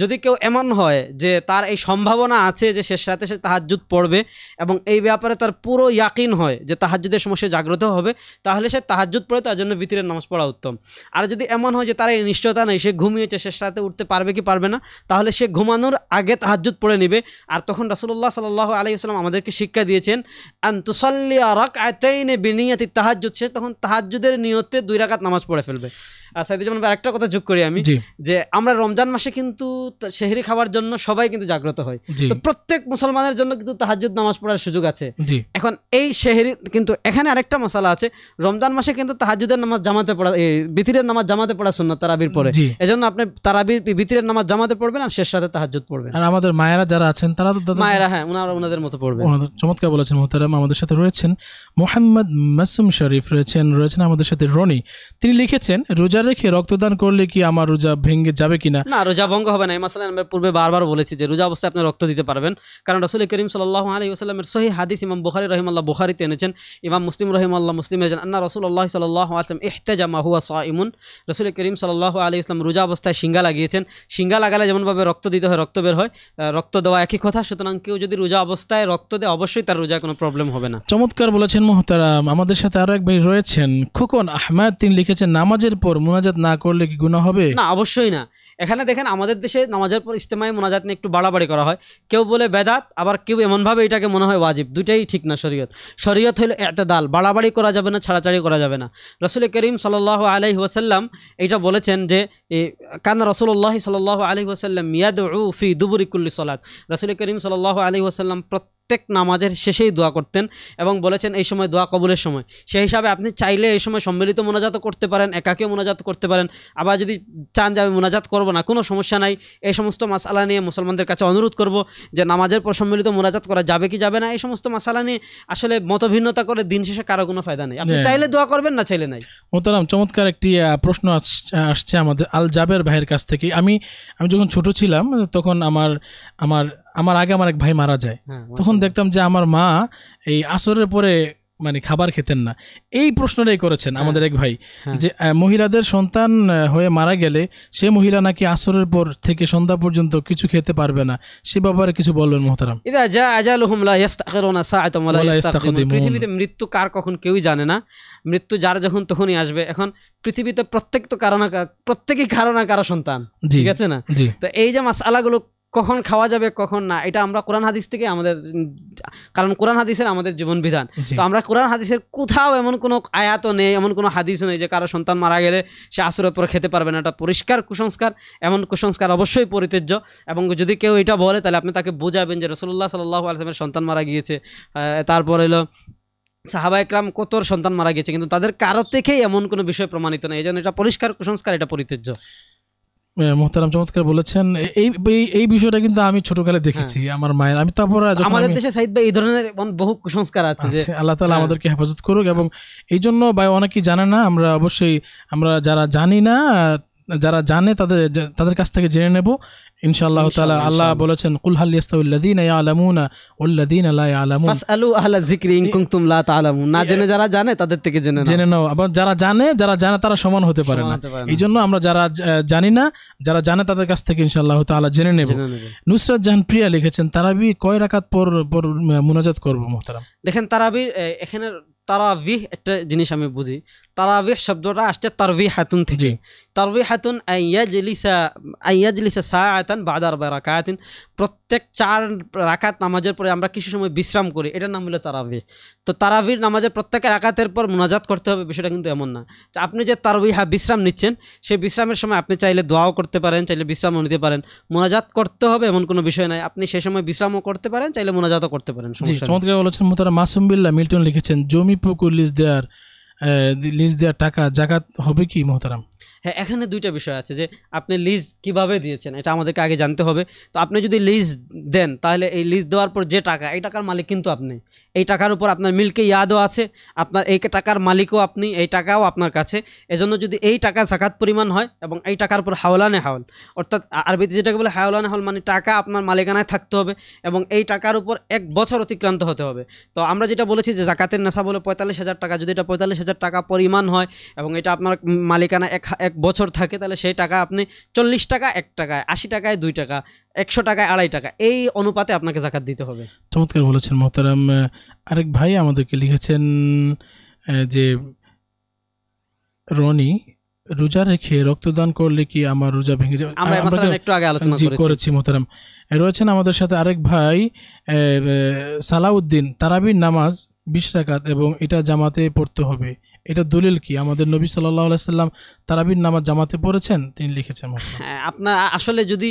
যদি কেউ এমন হয় যে তার এই সম্ভাবনা আছে যে শেষ রাতে সে তাহাজুদ পড়বে এবং এই ব্যাপারে তার পুরো ইয়াকিন হয় যে তাহাজুদের সময় সে জাগ্রত হবে তাহলে সে তাহাজুদ পড়ে তার জন্য ভিতরের নামাজ পড়া উত্তম আর যদি এমন হয় যে তার এই নিশ্চয়তা নেই সে ঘুমিয়েছে শেষ রাতে উঠতে পারবে কি পারবে না তাহলে সে ঘুমানোর আগে তাহাজুদ পড়ে নেবে আর তখন রাসুল্লাহ সাল আলহি আসাল্লাম আমাদেরকে শিক্ষা দিয়েছেন আন্তুসল্লিয়া রক আতাইনে বিনিয়াতি তাহাজুদ সে তখন তাহাজুদের নিয়তে দুই রাকাত নামাজ পড়ে ফেলবে সাইদুজ্জামান ভাই একটা কথা যোগ করি আমি যে আমরা রমজান মাসে কিন্তু শেহরি খাওয়ার জন্য সবাই কিন্তু জাগ্রত হয় তো প্রত্যেক মুসলমানের জন্য কিন্তু তাহাজুদ নামাজ পড়ার সুযোগ আছে এখন এই শেহরি কিন্তু এখানে আরেকটা মশালা আছে রমজান মাসে কিন্তু তাহাজুদের নামাজ জামাতে পড়া বিতিরের নামাজ জামাতে পড়া শুননা তারাবির পরে এই জন্য আপনি তারাবির বিতিরের নামাজ জামাতে পড়বেন আর শেষ রাতে তাহাজুদ পড়বেন আর আমাদের মায়েরা যারা আছেন তারা তো মায়েরা হ্যাঁ ওনারা ওনাদের মতো পড়বেন চমৎকার বলেছেন মোহতারাম আমাদের সাথে রয়েছেন মোহাম্মদ মাসুম শরীফ রয়েছেন রয়েছেন আমাদের সাথে রনি তিনি লিখেছেন রোজার রেখে রক্তদান করলে কি আমার রোজা ভেঙে যাবে কিনা না রোজা ভঙ্গ হবে না এই মাসালা পূর্বে বারবার বলেছি যে রোজা অবস্থায় আপনি রক্ত দিতে পারবেন কারণ রসুল করিম সাল্লাহ আলী আসলামের সহি হাদিস ইমাম বুখারি রহিমাল্লাহ বুখারিতে এনেছেন ইমাম মুসলিম রহিমাল্লাহ মুসলিম এনেছেন আন্না আল্লাহ সাল্লাহ আসলাম মাহুয়া হুয়া ইমুন রসুল করিম সাল্লাহ আলী ইসলাম রোজা অবস্থায় শিঙ্গা লাগিয়েছেন সিঙ্গা লাগালে যেমনভাবে রক্ত দিতে হয় রক্ত বের হয় রক্ত দেওয়া একই কথা সুতরাং কেউ যদি রোজা অবস্থায় রক্ত দেয় অবশ্যই তার রোজা কোনো প্রবলেম হবে না চমৎকার বলেছেন মোহতারাম আমাদের সাথে আরও এক ভাই রয়েছেন খোকন আহমেদ তিনি লিখেছেন নামাজের পর মোনাজাত না করলে কি গুণা হবে না অবশ্যই না এখানে দেখেন আমাদের দেশে নামাজের পর ইস্তেমায় মোনাজাত নিয়ে একটু বাড়াবাড়ি করা হয় কেউ বলে বেদাত আবার কেউ এমনভাবে এটাকে মনে হয় ওয়াজিব দুইটাই ঠিক না শরীয়ত শরীয়ত হলো দাল বাড়াবাড়ি করা যাবে না ছাড়াছাড়ি করা যাবে না রসুল করিম সাল আলহি ওসাল্লাম এটা বলেছেন যে কান রসুল্লাহ সাল আলহি ওসাল্লাম মিয়াদ ফি দুবুরিকুল্লি সলাত রসুল করিম সাল আলহি ওসাল্লাম প্রত্যেক প্রত্যেক নামাজের শেষেই দোয়া করতেন এবং বলেছেন এই সময় দোয়া কবুলের সময় সেই হিসাবে আপনি চাইলে এই সময় সম্মিলিত মোনাজাত করতে পারেন একাকেও মোনাজাত করতে পারেন আবার যদি চান যে আমি মোনাজাত করবো না কোনো সমস্যা নাই এই সমস্ত মশালা নিয়ে মুসলমানদের কাছে অনুরোধ করব যে নামাজের পর সম্মিলিত মোনাজাত করা যাবে কি যাবে না এই সমস্ত মশালা নিয়ে আসলে মতভিন্নতা করে দিন শেষে কারো কোনো ফায়দা নেই আপনি হ্যাঁ। চাইলে দোয়া করবেন না চাইলে নাই মোতারাম চমৎকার একটি প্রশ্ন আসছে আমাদের আল জাবের ভাইয়ের কাছ থেকে আমি আমি যখন ছোট ছিলাম তখন আমার আমার আমার আগে আমার এক ভাই মারা যায় হ্যাঁ, তখন দেখতাম যে আমার মা এই আসরের পরে মানে খাবার খেতেন না এই প্রশ্নটাই করেছেন হ্যাঁ। আমাদের এক ভাই হ্যাঁ। যে মহিলাদের সন্তান হয়ে মারা গেলে সে মহিলা নাকি আসরের পর থেকে সন্ধ্যা পর্যন্ত কিছু খেতে পারবে না সে ব্যাপারে কিছু বলবেন মোহতারাম পৃথিবীতে মৃত্যু কার কখন কেউই জানে না মৃত্যু যার যখন তখনই আসবে এখন পৃথিবীতে প্রত্যেক তো কারণা প্রত্যেকই প্রত্যেকেই কারো সন্তান ঠিক আছে না তো এই যে মাসালাগুলো কখন খাওয়া যাবে কখন না এটা আমরা কোরআন হাদিস থেকে আমাদের কারণ কোরআন হাদিসের আমাদের জীবন বিধান তো আমরা কোরআন হাদিসের কোথাও এমন কোনো আয়াত নেই এমন কোনো হাদিস নেই যে কারো সন্তান মারা গেলে সে আসরের পর খেতে পারবে না এটা পরিষ্কার কুসংস্কার এমন কুসংস্কার অবশ্যই পরিত্যাজ্য এবং যদি কেউ এটা বলে তাহলে আপনি তাকে বোঝাবেন যে রসুল্লাহ সাল্লাহ আলসালামের সন্তান মারা গিয়েছে তারপর এলো সাহাবা একরাম কতর সন্তান মারা গেছে কিন্তু তাদের কারো থেকেই এমন কোনো বিষয় প্রমাণিত নেই এই জন্য এটা পরিষ্কার কুসংস্কার এটা পরিত্যাজ্য মোহতারাম চমৎকার বলেছেন এই এই বিষয়টা কিন্তু আমি ছোটকালে হ্যাঁ। দেখেছি আমার মায়ের আমি তারপরে আমাদের দেশে সাইদ ভাই এই ধরনের বহু কুসংস্কার আছে যে আল্লাহ তালা হ্যাঁ। আমাদেরকে হেফাজত করুক এবং এই জন্য ভাই অনেকেই জানে না আমরা অবশ্যই আমরা যারা জানি না যারা জানে তাদের তাদের কাছ থেকে জেনে নেব ইনশাআল্লাহ তাআলা আল্লাহ বলেছেন কুল হাল ইয়াস্তাউল্লাযীনা ইয়ালামুনা ওয়াল্লাযীনা লা ইয়ালামুন ফাসআলু আহলা যিকরি ইন কুনতুম লা তাআলামুন না জেনে যারা জানে তাদের থেকে জেনে নাও জেনে নাও আবার যারা জানে যারা জানে তারা সমান হতে পারে না এইজন্য আমরা যারা জানি না যারা জানে তাদের কাছ থেকে ইনশাআল্লাহ তাআলা জেনে নেব নুসরাত জাহান প্রিয়া লিখেছেন তারাবি কয় রাকাত পর পর মুনাজাত করব মুহতারাম দেখেন তারাবির এখানে তারাবি একটা জিনিস আমি বুঝি তারাবিহ শব্দটা আসছে তারবি হাতুন থেকে তারবি হাতুন আইয়াজলিসা আইয়াজলিসা সায়াতান বাদার বা রাকায়াতিন প্রত্যেক চার রাকাত নামাজের পরে আমরা কিছু সময় বিশ্রাম করি এটার নাম হলো তারাবি তো তারাবির নামাজের প্রত্যেক রাকাতের পর মোনাজাত করতে হবে বিষয়টা কিন্তু এমন না আপনি যে তারবি হা বিশ্রাম নিচ্ছেন সেই বিশ্রামের সময় আপনি চাইলে দোয়াও করতে পারেন চাইলে বিশ্রামও নিতে পারেন মোনাজাত করতে হবে এমন কোনো বিষয় নাই আপনি সেই সময় বিশ্রামও করতে পারেন চাইলে মোনাজাতও করতে পারেন মাসুম বিল্লা মিল্টন লিখেছেন জমি পুকুর লিজ দেয়ার লিজ দেওয়ার টাকা জাকাত হবে কি মোহতারাম হ্যাঁ এখানে দুইটা বিষয় আছে যে আপনি লিজ কিভাবে দিয়েছেন এটা আমাদেরকে আগে জানতে হবে তো আপনি যদি লিজ দেন তাহলে এই লিজ দেওয়ার পর যে টাকা এই টাকার মালিক কিন্তু আপনি এই টাকার উপর আপনার মিল্কে ইয়াদও আছে আপনার এই টাকার মালিকও আপনি এই টাকাও আপনার কাছে এজন্য যদি এই টাকা জাকাত পরিমাণ হয় এবং এই টাকার উপর হাওলানে হাওল অর্থাৎ আরবিতে যেটাকে বলে হাওলানে হাওল মানে টাকা আপনার মালিকানায় থাকতে হবে এবং এই টাকার উপর এক বছর অতিক্রান্ত হতে হবে তো আমরা যেটা বলেছি যে জাকাতের নেশা বলে পঁয়তাল্লিশ হাজার টাকা যদি এটা পঁয়তাল্লিশ হাজার টাকা পরিমাণ হয় এবং এটা আপনার মালিকানা এক এক বছর থাকে তাহলে সেই টাকা আপনি চল্লিশ টাকা এক টাকায় আশি টাকায় দুই টাকা একশো টাকায় আড়াই টাকা এই অনুপাতে আপনাকে জাকাত দিতে হবে চমৎকার বলেছেন মহতারাম আরেক ভাই আমাদেরকে লিখেছেন যে রনি রোজা রেখে রক্তদান করলে কি আমার রোজা ভেঙে যাবে আমরা একটু আগে আলোচনা করেছি মহতারাম রয়েছেন আমাদের সাথে আরেক ভাই সালাউদ্দিন তারাবির নামাজ বিশ রাকাত এবং এটা জামাতে পড়তে হবে এটা দলিল কি আমাদের নবী সাল্লাহ আলাইসাল্লাম তারাবির নামাজ জামাতে পড়েছেন তিনি লিখেছেন হ্যাঁ আপনার আসলে যদি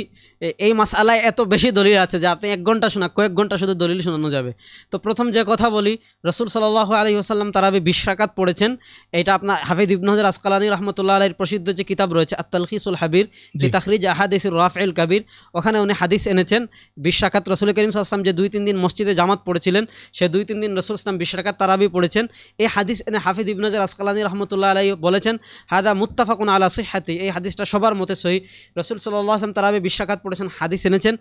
এই মাস আলায় এত বেশি দলিল আছে যে আপনি এক ঘন্টা শোনা কয়েক ঘন্টা শুধু দলিল শোনানো যাবে তো প্রথম যে কথা বলি রসুল সাল্লাহ আলী আসাল্লাম তারাবি বিশ পড়েছেন এটা আপনার হাফিদ ইবনহাজার আসকালানী রহমতুল্লাহ আলীর প্রসিদ্ধ যে কিতাব রয়েছে আত্তালখিসুল হাবির যে তাখরিজ আহাদিস রাফেল কাবির ওখানে উনি হাদিস এনেছেন বিশ্বাকাত রসুল করিম সাল্লাম যে দুই তিন দিন মসজিদে জামাত পড়েছিলেন সে দুই তিন দিন রসুল ইসলাম বিশ্বাকাত তারাবি পড়েছেন এই হাদিস এনে হাফিদ ইবনহাজার আসকালানী রহমতুল্লাহ আলাই বলেছেন হাদা মুত্তাফাকুন আলাসি হাতি এই হাদিসটা সবার মতে সহি রসুল সাল্লাহ আসলাম তারাবি বিশ পড়েছেন হাদিস এনেছেন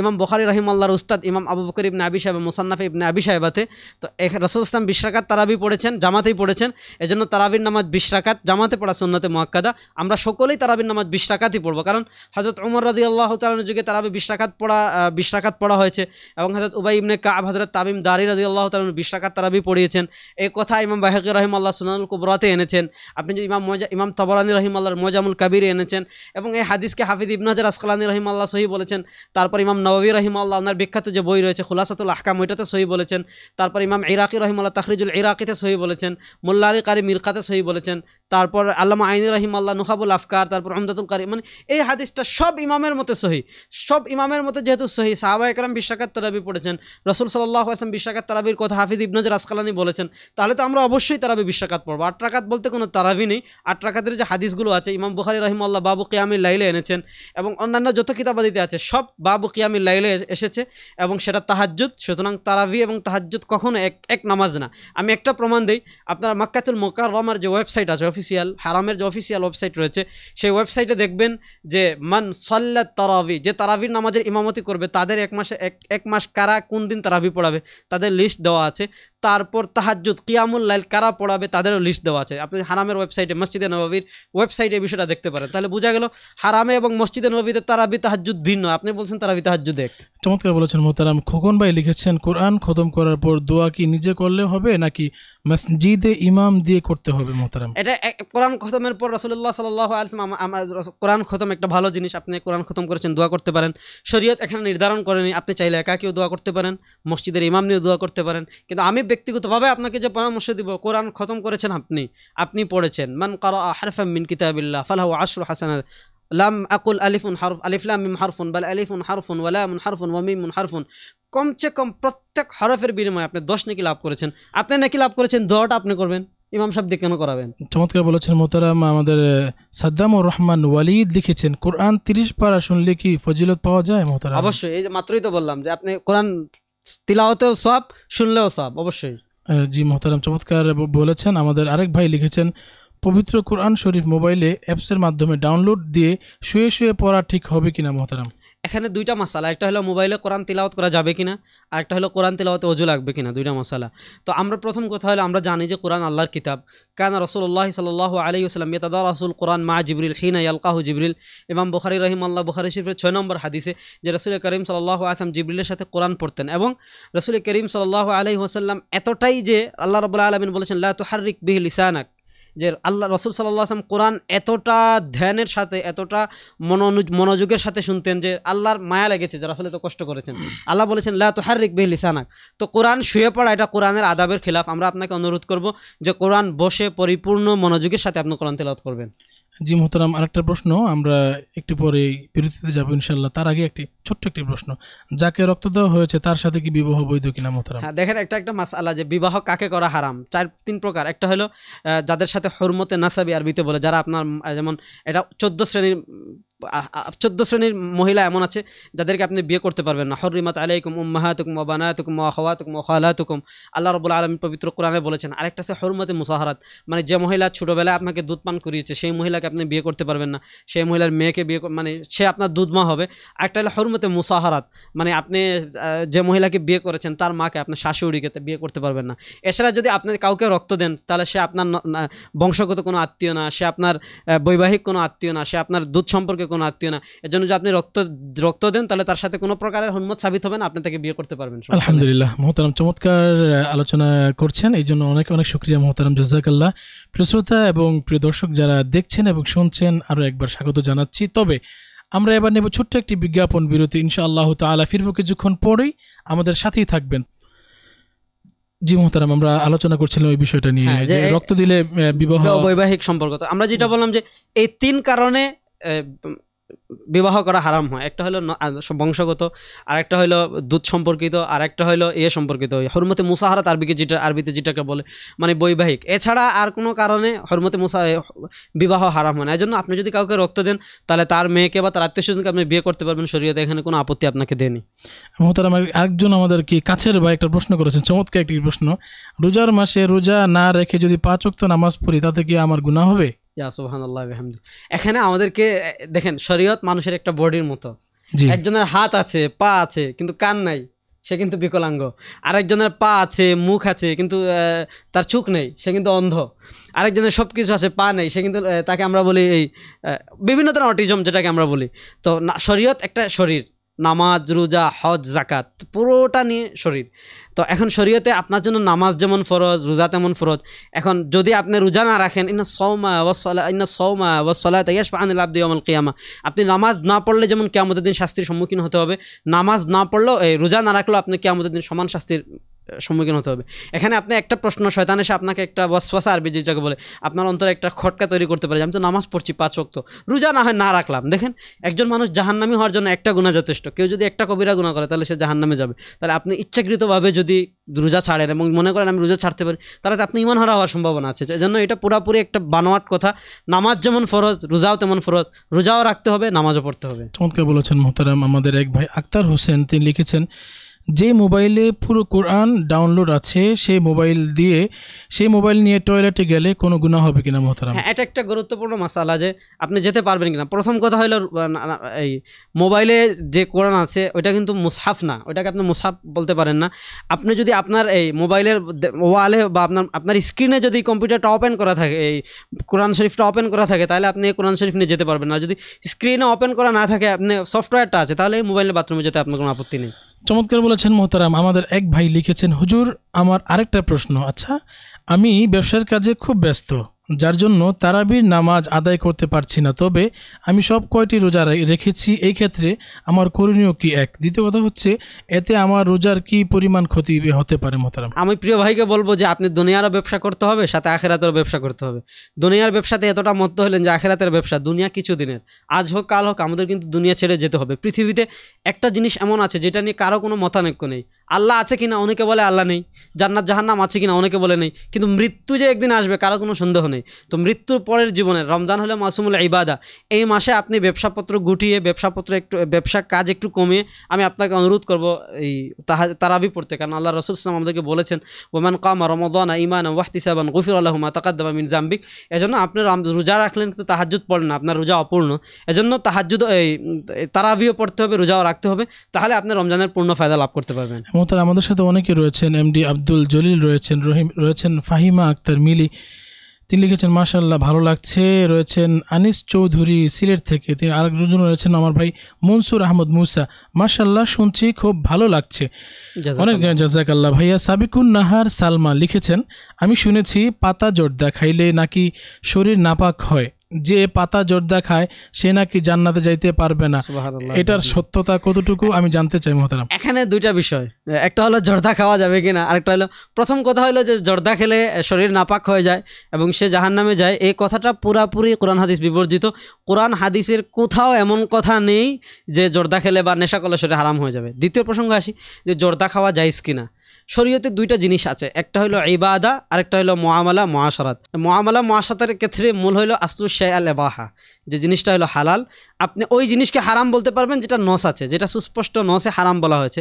ইমাম বখারি রহিমাল্লাহর উস্তাদ ইমাম আবু বকর ইবনে আবি সাহেব মুসান্নাফে ইবনে আবি সাহেবাতে তো রসুল ইসলাম বিশ্রাকাত তারাবি পড়েছেন জামাতেই পড়েছেন এজন্য তারাবির নামাজ বিশ্রাকাত জামাতে পড়া সুন্নতে মোয়াক্কাদা আমরা সকলেই তারাবির নামাজ বিশ্রাকাতই পড়বো কারণ হজরত উমর রাজি আল্লাহ তালনের যুগে তারাবি বিশ্রাকাত পড়া বিশ্রাকাত পড়া হয়েছে এবং হজরত উবাই ইবনে কাব হজরত তামিম দারি রাজি আল্লাহ তালন বিশ্রাকাত তারাবি পড়িয়েছেন এই কথা ইমাম রহিম আল্লাহ সুনানুল কুবরাতে এনেছেন আপনি যদি ইমাম মজা ইমাম তবরানি আল্লাহর মোজামুল কাবির এনেছেন এবং এই হাদিসকে হাফিদ ইবনাজার আসকালানি রহিমাল্লাহ সহি বলেছেন তারপর ইমাম নবী আল্লাহ আপনার বিখ্যাত যে বই রয়েছে খুলাসাতুল আহকাম ওইটাতে সহি বলেছেন তারপর ইমাম ইরাকি আল্লাহ তাকরিজুল ইরাকিতে সহি বলেছেন মোল্লা আলী কারি মির্কাতে সহি বলেছেন তারপর আল্লামা আইন আল্লাহ নুহাবুল আফকার তারপর আমদাতুল কারি মানে এই হাদিসটা সব ইমামের মতে সহি সব ইমামের মতে যেহেতু সহি সাহাবা একরাম বিশ্বাকাত তালাবি পড়েছেন রসুল সাল্লাহ আসলাম বিশ্বাকাত তালাবির কথা হাফিজ ইবনাজ রাসকালানি বলেছেন তাহলে তো আমরা অবশ্যই তারাবি বিশ্বাকাত পড়বো আট্রাকাত বলতে কোনো তারাবি নেই আট্রাকাতের যে হাদিসগুলো আছে ইমাম বুখারি আল্লাহ বাবুকে আমি লাইলে এনেছেন এবং অন্যান্য যত কিতাব সম্পাদিত আছে সব বাবু কিয়ামিল লাইলে এসেছে এবং সেটা তাহাজ্জুদ সুতরাং তারাভি এবং তাহাজ্জুদ কখনো এক এক নামাজ না আমি একটা প্রমাণ দিই আপনারা মাক্কাতুল মোকার রমার যে ওয়েবসাইট আছে অফিসিয়াল হারামের যে অফিসিয়াল ওয়েবসাইট রয়েছে সেই ওয়েবসাইটে দেখবেন যে মান সল্লা তারাভি যে তারাভির নামাজের ইমামতি করবে তাদের এক মাসে এক এক মাস কারা কোন দিন তারাভি পড়াবে তাদের লিস্ট দেওয়া আছে তারপর তাহাজুদ কিয়ামুল লাইল কারা পড়াবে তাদেরও লিস্ট দেওয়া আছে আপনি হারামের ওয়েবসাইটে মসজিদে নবাবির ওয়েবসাইটে এই বিষয়টা দেখতে পারেন তাহলে বোঝা গেল হারামে এবং মসজিদে নবাবিতে তারাবি তাহাজুদ ভিন্ন আপনি বলছেন তারাবি তাহাজুদ এক চমৎকার বলেছেন মোতারাম খোকন ভাই লিখেছেন কোরআন খতম করার পর দোয়া কি নিজে করলে হবে নাকি মসজিদে ইমাম দিয়ে করতে হবে মোহতারাম এটা কোরআন খতমের পর রসুল্লাহ সাল আলসালাম আমার কোরআন খতম একটা ভালো জিনিস আপনি কোরআন খতম করেছেন দোয়া করতে পারেন শরীয়ত এখানে নির্ধারণ করেনি আপনি চাইলে একা কেউ দোয়া করতে পারেন মসজিদের ইমাম নিয়ে দোয়া করতে পারেন কিন্তু আমি ব্যক্তিগতভাবে আপনাকে যে পরামর্শ দিব কোরআন খতম করেছেন আপনি আপনি পড়েছেন মান কারো আহরফ মিন কিতাবিল্লা ফালাহ আশরু হাসান লাম আকুল আলিফুন হারফ আলিফলাম হারফুন বাল আলিফুন হারফুন ওয়ালাহ হারফুন ওয়ামিমুন হারফুন কমচে কম প্রত্যেক হরফের বিনিময়ে আপনি দশ নাকি লাভ করেছেন আপনি নাকি লাভ করেছেন দোয়াটা আপনি করবেন ইমাম সাহেব কেন করাবেন চমৎকার বলেছেন মোতারাম আমাদের সাদ্দাম রহমান ওয়ালিদ লিখেছেন কোরআন তিরিশ পারা শুনলে কি ফজিলত পাওয়া যায় মোতারাম অবশ্যই এই যে মাত্রই তো বললাম যে আপনি কোরআন তিলাওতেও সব শুনলেও সব অবশ্যই জি মোহতারাম চমৎকার বলেছেন আমাদের আরেক ভাই লিখেছেন পবিত্র কোরআন শরীফ মোবাইলে অ্যাপসের মাধ্যমে ডাউনলোড দিয়ে শুয়ে শুয়ে পড়া ঠিক হবে কিনা মোহতারাম এখানে দুইটা মশালা একটা হলো মোবাইলে কোরআন তিলাওয়াত করা যাবে কিনা আর একটা হলো কোরআন তিলাওয়াতে অজু লাগবে কিনা দুইটা মশালা তো আমরা প্রথম কথা হলো আমরা জানি যে কোরআন আল্লাহর কিতাব রসুল রসুল্লাহ সাল্লাহ আলী আসলাম ইয়েতাদা রসুল কোরআন মা জিবরিল হিনা ইয়ালকাহু জিবরিল এবং বুখারি রহিম আল্লাহ বুখারি শরীফের ছয় নম্বর হাদিসে যে রসুল করিম সাল্লাহ আসলাম জিবরিলের সাথে কোরআন পড়তেন এবং রসুল করিম সাল্লাহ আলহি ওসাল্লাম এতটাই যে আল্লাহ রবুল্লা আলমিন বলেছেন লা হারিক বিহ লিসানাক যে আল্লাহ রসুল সাল্লাহ আসলাম কোরআন এতটা ধ্যানের সাথে এতটা মনোযোগের সাথে শুনতেন যে আল্লাহর মায়া লেগেছে যারা আসলে এত কষ্ট করেছেন আল্লাহ বলেছেন লা তো হারিক বেহ লিসানাক তো কোরআন শুয়ে পড়া এটা কোরআনের আদাবের খিলাফ আমরা আপনাকে অনুরোধ করব যে কোরআন বসে পরিপূর্ণ মনোযোগের সাথে আপনি কোরআন তেলাত করবেন জি মোহতারাম আরেকটা প্রশ্ন আমরা একটু পরে বিরতিতে যাবো ইনশাল্লাহ তার আগে একটি ছোট্ট একটি প্রশ্ন যাকে রক্ত দেওয়া হয়েছে তার সাথে কি বিবাহ বৈধ কিনা মোহতারাম হ্যাঁ দেখেন একটা একটা মাস আলা যে বিবাহ কাকে করা হারাম চার তিন প্রকার একটা হলো যাদের সাথে হরমতে নাসাবি আরবিতে বলে যারা আপনার যেমন এটা চোদ্দ শ্রেণীর চোদ্দ শ্রেণীর মহিলা এমন আছে যাদেরকে আপনি বিয়ে করতে পারবেন না হরিমাত আলাইকুম উম্মাহাতুকুম ওবানায়াতুকুম ওয়াহওয়াতুকুম ওয়াহালাতুকুম আল্লাহ রবুল আলম পবিত্র কোরআনে বলেছেন আরেকটা আছে হরমতে মুসাহারাত মানে যে মহিলা ছোটোবেলায় আপনাকে দুধ পান করিয়েছে সেই মহিলাকে আপনি বিয়ে করতে পারবেন না সেই মহিলার মেয়েকে বিয়ে মানে সে আপনার দুধ মা হবে একটা হলো হতে মুসাহারাত মানে আপনি যে মহিলাকে বিয়ে করেছেন তার মাকে আপনার শাশুড়িকে বিয়ে করতে পারবেন না এছাড়া যদি আপনি কাউকে রক্ত দেন তাহলে সে আপনার বংশগত কোনো আত্মীয় না সে আপনার বৈবাহিক কোনো আত্মীয় না সে আপনার দুধ সম্পর্কে কোনো আত্মীয় না এর জন্য যদি আপনি রক্ত রক্ত দেন তাহলে তার সাথে কোনো প্রকারের হন্মত সাবিত হবে না আপনি তাকে বিয়ে করতে পারবেন আলহামদুলিল্লাহ মহতারাম চমৎকার আলোচনা করছেন এই জন্য অনেক অনেক শুক্রিয়া মহতারাম জজাকাল্লাহ প্রিয় শ্রোতা এবং প্রিয় দর্শক যারা দেখছেন এবং শুনছেন আরও একবার স্বাগত জানাচ্ছি তবে আমরা এবার নেব ছোট্ট একটি বিজ্ঞাপন বিরতি ইনশাআল্লাহ তালা ফিরব কিছুক্ষণ পরেই আমাদের সাথেই থাকবেন জি মোহতারাম আমরা আলোচনা করছিলাম ওই বিষয়টা নিয়ে হ্যাঁ, রক্ত দিলে বিবাহ বৈবাহিক সম্পর্ক আমরা যেটা বললাম যে এই তিন কারণে বিবাহ করা হারাম হয় একটা হলো বংশগত আর একটা হলো দুধ সম্পর্কিত আর একটা হলো এ ইয়ে সম্পর্কিত হরমতে মুসাহারাত আরবিকে যেটা আরবিতে যেটাকে বলে মানে বৈবাহিক এছাড়া আর কোনো কারণে হরমতে মুসা বিবাহ হারাম হয় না এই জন্য আপনি যদি কাউকে রক্ত দেন তাহলে তার মেয়েকে বা তার আত্মীয় স্বজনকে আপনি বিয়ে করতে পারবেন শরীরে এখানে কোনো আপত্তি আপনাকে দেয়নি আমার একজন আমাদের কি কাছের বা একটা প্রশ্ন করেছেন চমৎকার একটি প্রশ্ন রোজার মাসে রোজা না রেখে যদি পাঁচ ওয়াক্ত নামাজ পড়ি তাতে কি আমার গুণা হবে এখানে আমাদেরকে দেখেন শরীয়ত মানুষের একটা বডির মতো একজনের হাত আছে পা আছে কিন্তু কান নাই সে কিন্তু বিকলাঙ্গ আরেকজনের পা আছে মুখ আছে কিন্তু তার চোখ নেই সে কিন্তু অন্ধ আরেকজনের সব কিছু আছে পা নেই সে কিন্তু তাকে আমরা বলি এই বিভিন্ন ধরনের অটিজম যেটাকে আমরা বলি তো শরীয়ত একটা শরীর নামাজ রোজা হজ জাকাত পুরোটা নিয়ে শরীর তো এখন শরীয়তে আপনার জন্য নামাজ যেমন ফরজ রোজা তেমন ফরজ এখন যদি আপনি রোজা না রাখেন ইন্না সৌমা ওয়াসলা ইন্না সৌমা ওয়াসলা তাইয়াস ফাহানুল আব্দি আমল কিয়ামা আপনি নামাজ না পড়লে যেমন কেয়ামতের দিন শাস্তির সম্মুখীন হতে হবে নামাজ না পড়লেও রোজা না রাখলেও আপনি কেয়ামতের দিন সমান শাস্তির সম্মুখীন হতে হবে এখানে আপনি একটা প্রশ্ন শয়তান এসে আপনাকে একটা বসফাসা আরবি যেটাকে বলে আপনার অন্তরে একটা খটকা তৈরি করতে পারে আমি তো নামাজ পড়ছি পাঁচ অক্ত রোজা না হয় না রাখলাম দেখেন একজন মানুষ জাহান্নামি হওয়ার জন্য একটা গুণা যথেষ্ট কেউ যদি একটা কবিরা গুণা করে তাহলে সে জাহান্নামে যাবে তাহলে আপনি ইচ্ছাকৃতভাবে যদি রোজা ছাড়েন এবং মনে করেন আমি রোজা ছাড়তে পারি তাহলে আপনি ইমান হারা হওয়ার সম্ভাবনা আছে এজন্য এটা পুরাপুরি একটা বানোয়াট কথা নামাজ যেমন ফরজ রোজাও তেমন ফরজ রোজাও রাখতে হবে নামাজও পড়তে হবে চমৎকার বলেছেন মোহতারাম আমাদের এক ভাই আক্তার হোসেন তিনি লিখেছেন যে মোবাইলে পুরো কোরআন ডাউনলোড আছে সেই মোবাইল দিয়ে সেই মোবাইল নিয়ে টয়লেটে গেলে কোনো গুণা হবে কিনা মোহতারাম হ্যাঁ এটা একটা গুরুত্বপূর্ণ মশালা যে আপনি যেতে পারবেন কিনা প্রথম কথা হলো এই মোবাইলে যে কোরআন আছে ওইটা কিন্তু মুসাফ না ওইটাকে আপনি মুসাফ বলতে পারেন না আপনি যদি আপনার এই মোবাইলের ওয়ালে বা আপনার আপনার স্ক্রিনে যদি কম্পিউটারটা ওপেন করা থাকে এই কোরআন শরীফটা ওপেন করা থাকে তাহলে আপনি কোরআন শরীফ নিয়ে যেতে পারবেন না যদি স্ক্রিনে ওপেন করা না থাকে আপনি সফটওয়্যারটা আছে তাহলে এই মোবাইলের বাথরুমে যেতে আপনার কোনো আপত্তি নেই চমৎকার বলেছেন মোহতারাম আমাদের এক ভাই লিখেছেন হুজুর আমার আরেকটা প্রশ্ন আচ্ছা আমি ব্যবসার কাজে খুব ব্যস্ত যার জন্য তারাবির নামাজ আদায় করতে পারছি না তবে আমি সব কয়টি রোজা রেখেছি এই ক্ষেত্রে আমার করণীয় কি এক দ্বিতীয় কথা হচ্ছে এতে আমার রোজার কি পরিমাণ ক্ষতি হতে পারে মোতারাম আমি প্রিয় ভাইকে বলবো যে আপনি দুনিয়ারও ব্যবসা করতে হবে সাথে আখেরাতেরও ব্যবসা করতে হবে দুনিয়ার ব্যবসাতে এতটা মত হলেন যে আখেরাতের ব্যবসা দুনিয়া কিছু দিনের আজ হোক কাল হোক আমাদের কিন্তু দুনিয়া ছেড়ে যেতে হবে পৃথিবীতে একটা জিনিস এমন আছে যেটা নিয়ে কারো কোনো মতানৈক্য নেই আল্লাহ আছে কিনা অনেকে বলে আল্লাহ নেই জান্নাত জাহান্নাম আছে কিনা অনেকে বলে নেই কিন্তু মৃত্যু যে একদিন আসবে কারো কোনো সন্দেহ নেই নয় তো মৃত্যুর পরের জীবনে রমজান হলে মাসুমুল ইবাদা এই মাসে আপনি ব্যবসাপত্র গুটিয়ে ব্যবসাপত্র একটু ব্যবসা কাজ একটু কমিয়ে আমি আপনাকে অনুরোধ করব এই তাহা তারাবি পড়তে কারণ আল্লাহ রসুল ইসলাম আমাদেরকে বলেছেন ওমান কামা রমদানা ইমান ওয়াহতিসাবান গফির আল্লাহমা তাকাদ্দাবা মিন জাম্বিক এজন্য আপনি রোজা রাখলেন কিন্তু তাহাজুদ পড়েন না আপনার রোজা অপূর্ণ এজন্য তাহাজুদ এই তারাবিও পড়তে হবে রোজাও রাখতে হবে তাহলে আপনি রমজানের পূর্ণ ফায়দা লাভ করতে পারবেন আমাদের সাথে অনেকে রয়েছেন এমডি আব্দুল জলিল রয়েছেন রহিম রয়েছেন ফাহিমা আক্তার মিলি তিনি লিখেছেন মাশাল্লাহ ভালো লাগছে রয়েছেন আনিস চৌধুরী সিলেট থেকে তিনি আরেকজন রয়েছেন আমার ভাই মনসুর আহমদ মুসা মাশাল্লাহ শুনছি খুব ভালো লাগছে অনেক আল্লাহ ভাইয়া সাবিকুন নাহার সালমা লিখেছেন আমি শুনেছি পাতা জর্দা খাইলে নাকি শরীর নাপাক হয় যে পাতা জর্দা খায় সে নাকি জান্নাতে যাইতে পারবে না এটার সত্যতা কতটুকু আমি জানতে চাই মহতারাম এখানে দুইটা বিষয় একটা হলো জর্দা খাওয়া যাবে কিনা আরেকটা হলো প্রথম কথা হলো যে জর্দা খেলে শরীর নাপাক হয়ে যায় এবং সে জাহান নামে যায় এই কথাটা পুরাপুরি কোরআন হাদিস বিবর্জিত কোরআন হাদিসের কোথাও এমন কথা নেই যে জর্দা খেলে বা নেশা করলে শরীর হারাম হয়ে যাবে দ্বিতীয় প্রসঙ্গে আসি যে জর্দা খাওয়া যাইস কিনা শরীয়তে দুইটা জিনিস আছে একটা হলো ইবাদা আরেকটা হলো মহামালা মহাসরাত মহামালা মহাসাতের ক্ষেত্রে মূল হলো আস্তু শেয় আল এবাহা যে জিনিসটা হলো হালাল আপনি ওই জিনিসকে হারাম বলতে পারবেন যেটা নস আছে যেটা সুস্পষ্ট নসে হারাম বলা হয়েছে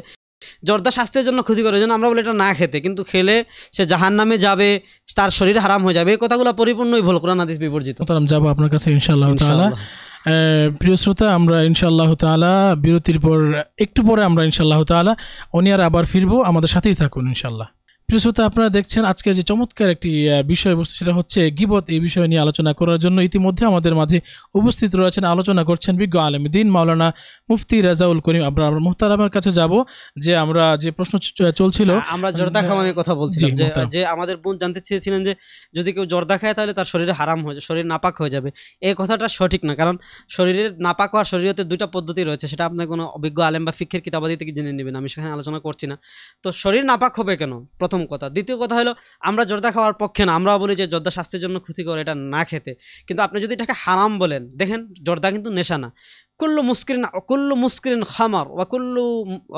জর্দা স্বাস্থ্যের জন্য ক্ষতি করে জন্য আমরা বলি এটা না খেতে কিন্তু খেলে সে জাহান নামে যাবে তার শরীর হারাম হয়ে যাবে এই কথাগুলো পরিপূর্ণই ভুল কোরআন হাদিস বিবর্জিত যাবো আপনার কাছে ইনশাআল্লাহ প্রিয় শ্রোতা আমরা ইনশাআল্লাহ তালা বিরতির পর একটু পরে আমরা ইনশাআল্লাহ তালা অনিয়ার আবার ফিরবো আমাদের সাথেই থাকুন ইনশাল্লাহ প্রিয় শ্রোতা আপনারা দেখছেন আজকে যে চমৎকার একটি বিষয়বস্তু সেটা হচ্ছে গিবত এই বিষয় নিয়ে আলোচনা করার জন্য ইতিমধ্যে আমাদের মাঝে উপস্থিত রয়েছেন আলোচনা করছেন বিজ্ঞ আলম দিন মাওলানা মুফতি রাজাউল করিম আমরা মোহতারামের কাছে যাব যে আমরা যে প্রশ্ন চলছিল আমরা জর্দা খাওয়ানোর কথা বলছি যে আমাদের বোন জানতে চেয়েছিলেন যে যদি কেউ জর্দা খায় তাহলে তার শরীরে হারাম হয়ে যাবে শরীর নাপাক হয়ে যাবে এই কথাটা সঠিক না কারণ শরীরের নাপাক হওয়ার শরীরতে দুইটা পদ্ধতি রয়েছে সেটা আপনার কোনো অভিজ্ঞ আলেম বা ফিক্ষের কিতাবাদি থেকে জেনে নেবেন আমি সেখানে আলোচনা করছি না তো শরীর নাপাক হবে কেন প্রথম প্রথম কথা দ্বিতীয় কথা হলো আমরা জর্দা খাওয়ার পক্ষে না আমরা বলি যে জর্দা স্বাস্থ্যের জন্য ক্ষতিকর এটা না খেতে কিন্তু আপনি যদি এটাকে হারাম বলেন দেখেন জর্দা কিন্তু নেশা না কুল্লু মুস্করিন কুল্লু মুস্করিন খামার ওয়াকুল্লু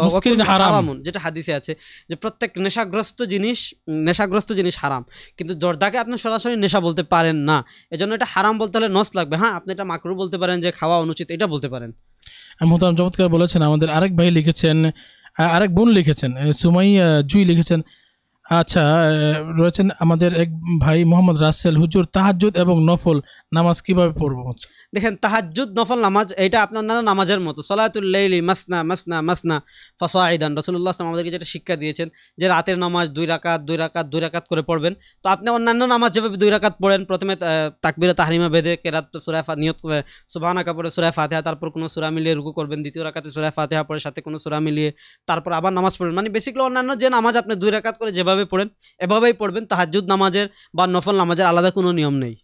মুস্করিন হারামুন যেটা হাদিসে আছে যে প্রত্যেক নেশাগ্রস্ত জিনিস নেশাগ্রস্ত জিনিস হারাম কিন্তু জর্দাকে আপনি সরাসরি নেশা বলতে পারেন না এজন্য এটা হারাম বলতে হলে নস লাগবে হ্যাঁ আপনি এটা মাকরু বলতে পারেন যে খাওয়া অনুচিত এটা বলতে পারেন মোহতারাম চমৎকার বলেছেন আমাদের আরেক ভাই লিখেছেন আরেক বোন লিখেছেন সুমাইয়া জুই লিখেছেন আচ্ছা রয়েছেন আমাদের এক ভাই মোহাম্মদ রাসেল হুজুর তাহাজুদ এবং নফল নামাজ কিভাবে পড়বো দেখেন তাহাজুদ নফল নামাজ এটা আপনার নানা নামাজের মতো সলাতুল্লাইলি মাসনা মাসনা মাসনা ফসা আইদান রসুল্লাহ আসলাম আমাদেরকে যেটা শিক্ষা দিয়েছেন যে রাতের নামাজ দুই রাকাত দুই রাকাত দুই রাকাত করে পড়বেন তো আপনি অন্যান্য নামাজ যেভাবে দুই রাকাত পড়েন প্রথমে তাকবিরা তাহরিমা বেদে কেরাত সুরায় নিয়ত সুবাহানা কাপড়ে সুরায় ফাতেহা তারপর কোনো সুরা মিলিয়ে রুকু করবেন দ্বিতীয় রাকাতে সুরায় ফাতেহা পড়ে সাথে কোনো সুরা মিলিয়ে তারপর আবার নামাজ পড়বেন মানে বেসিক্যালি অন্যান্য যে নামাজ আপনি দুই রাকাত করে যেভাবে পড়েন এভাবেই পড়বেন তাহাজুদ নামাজের বা নফল নামাজের আলাদা কোনো নিয়ম নেই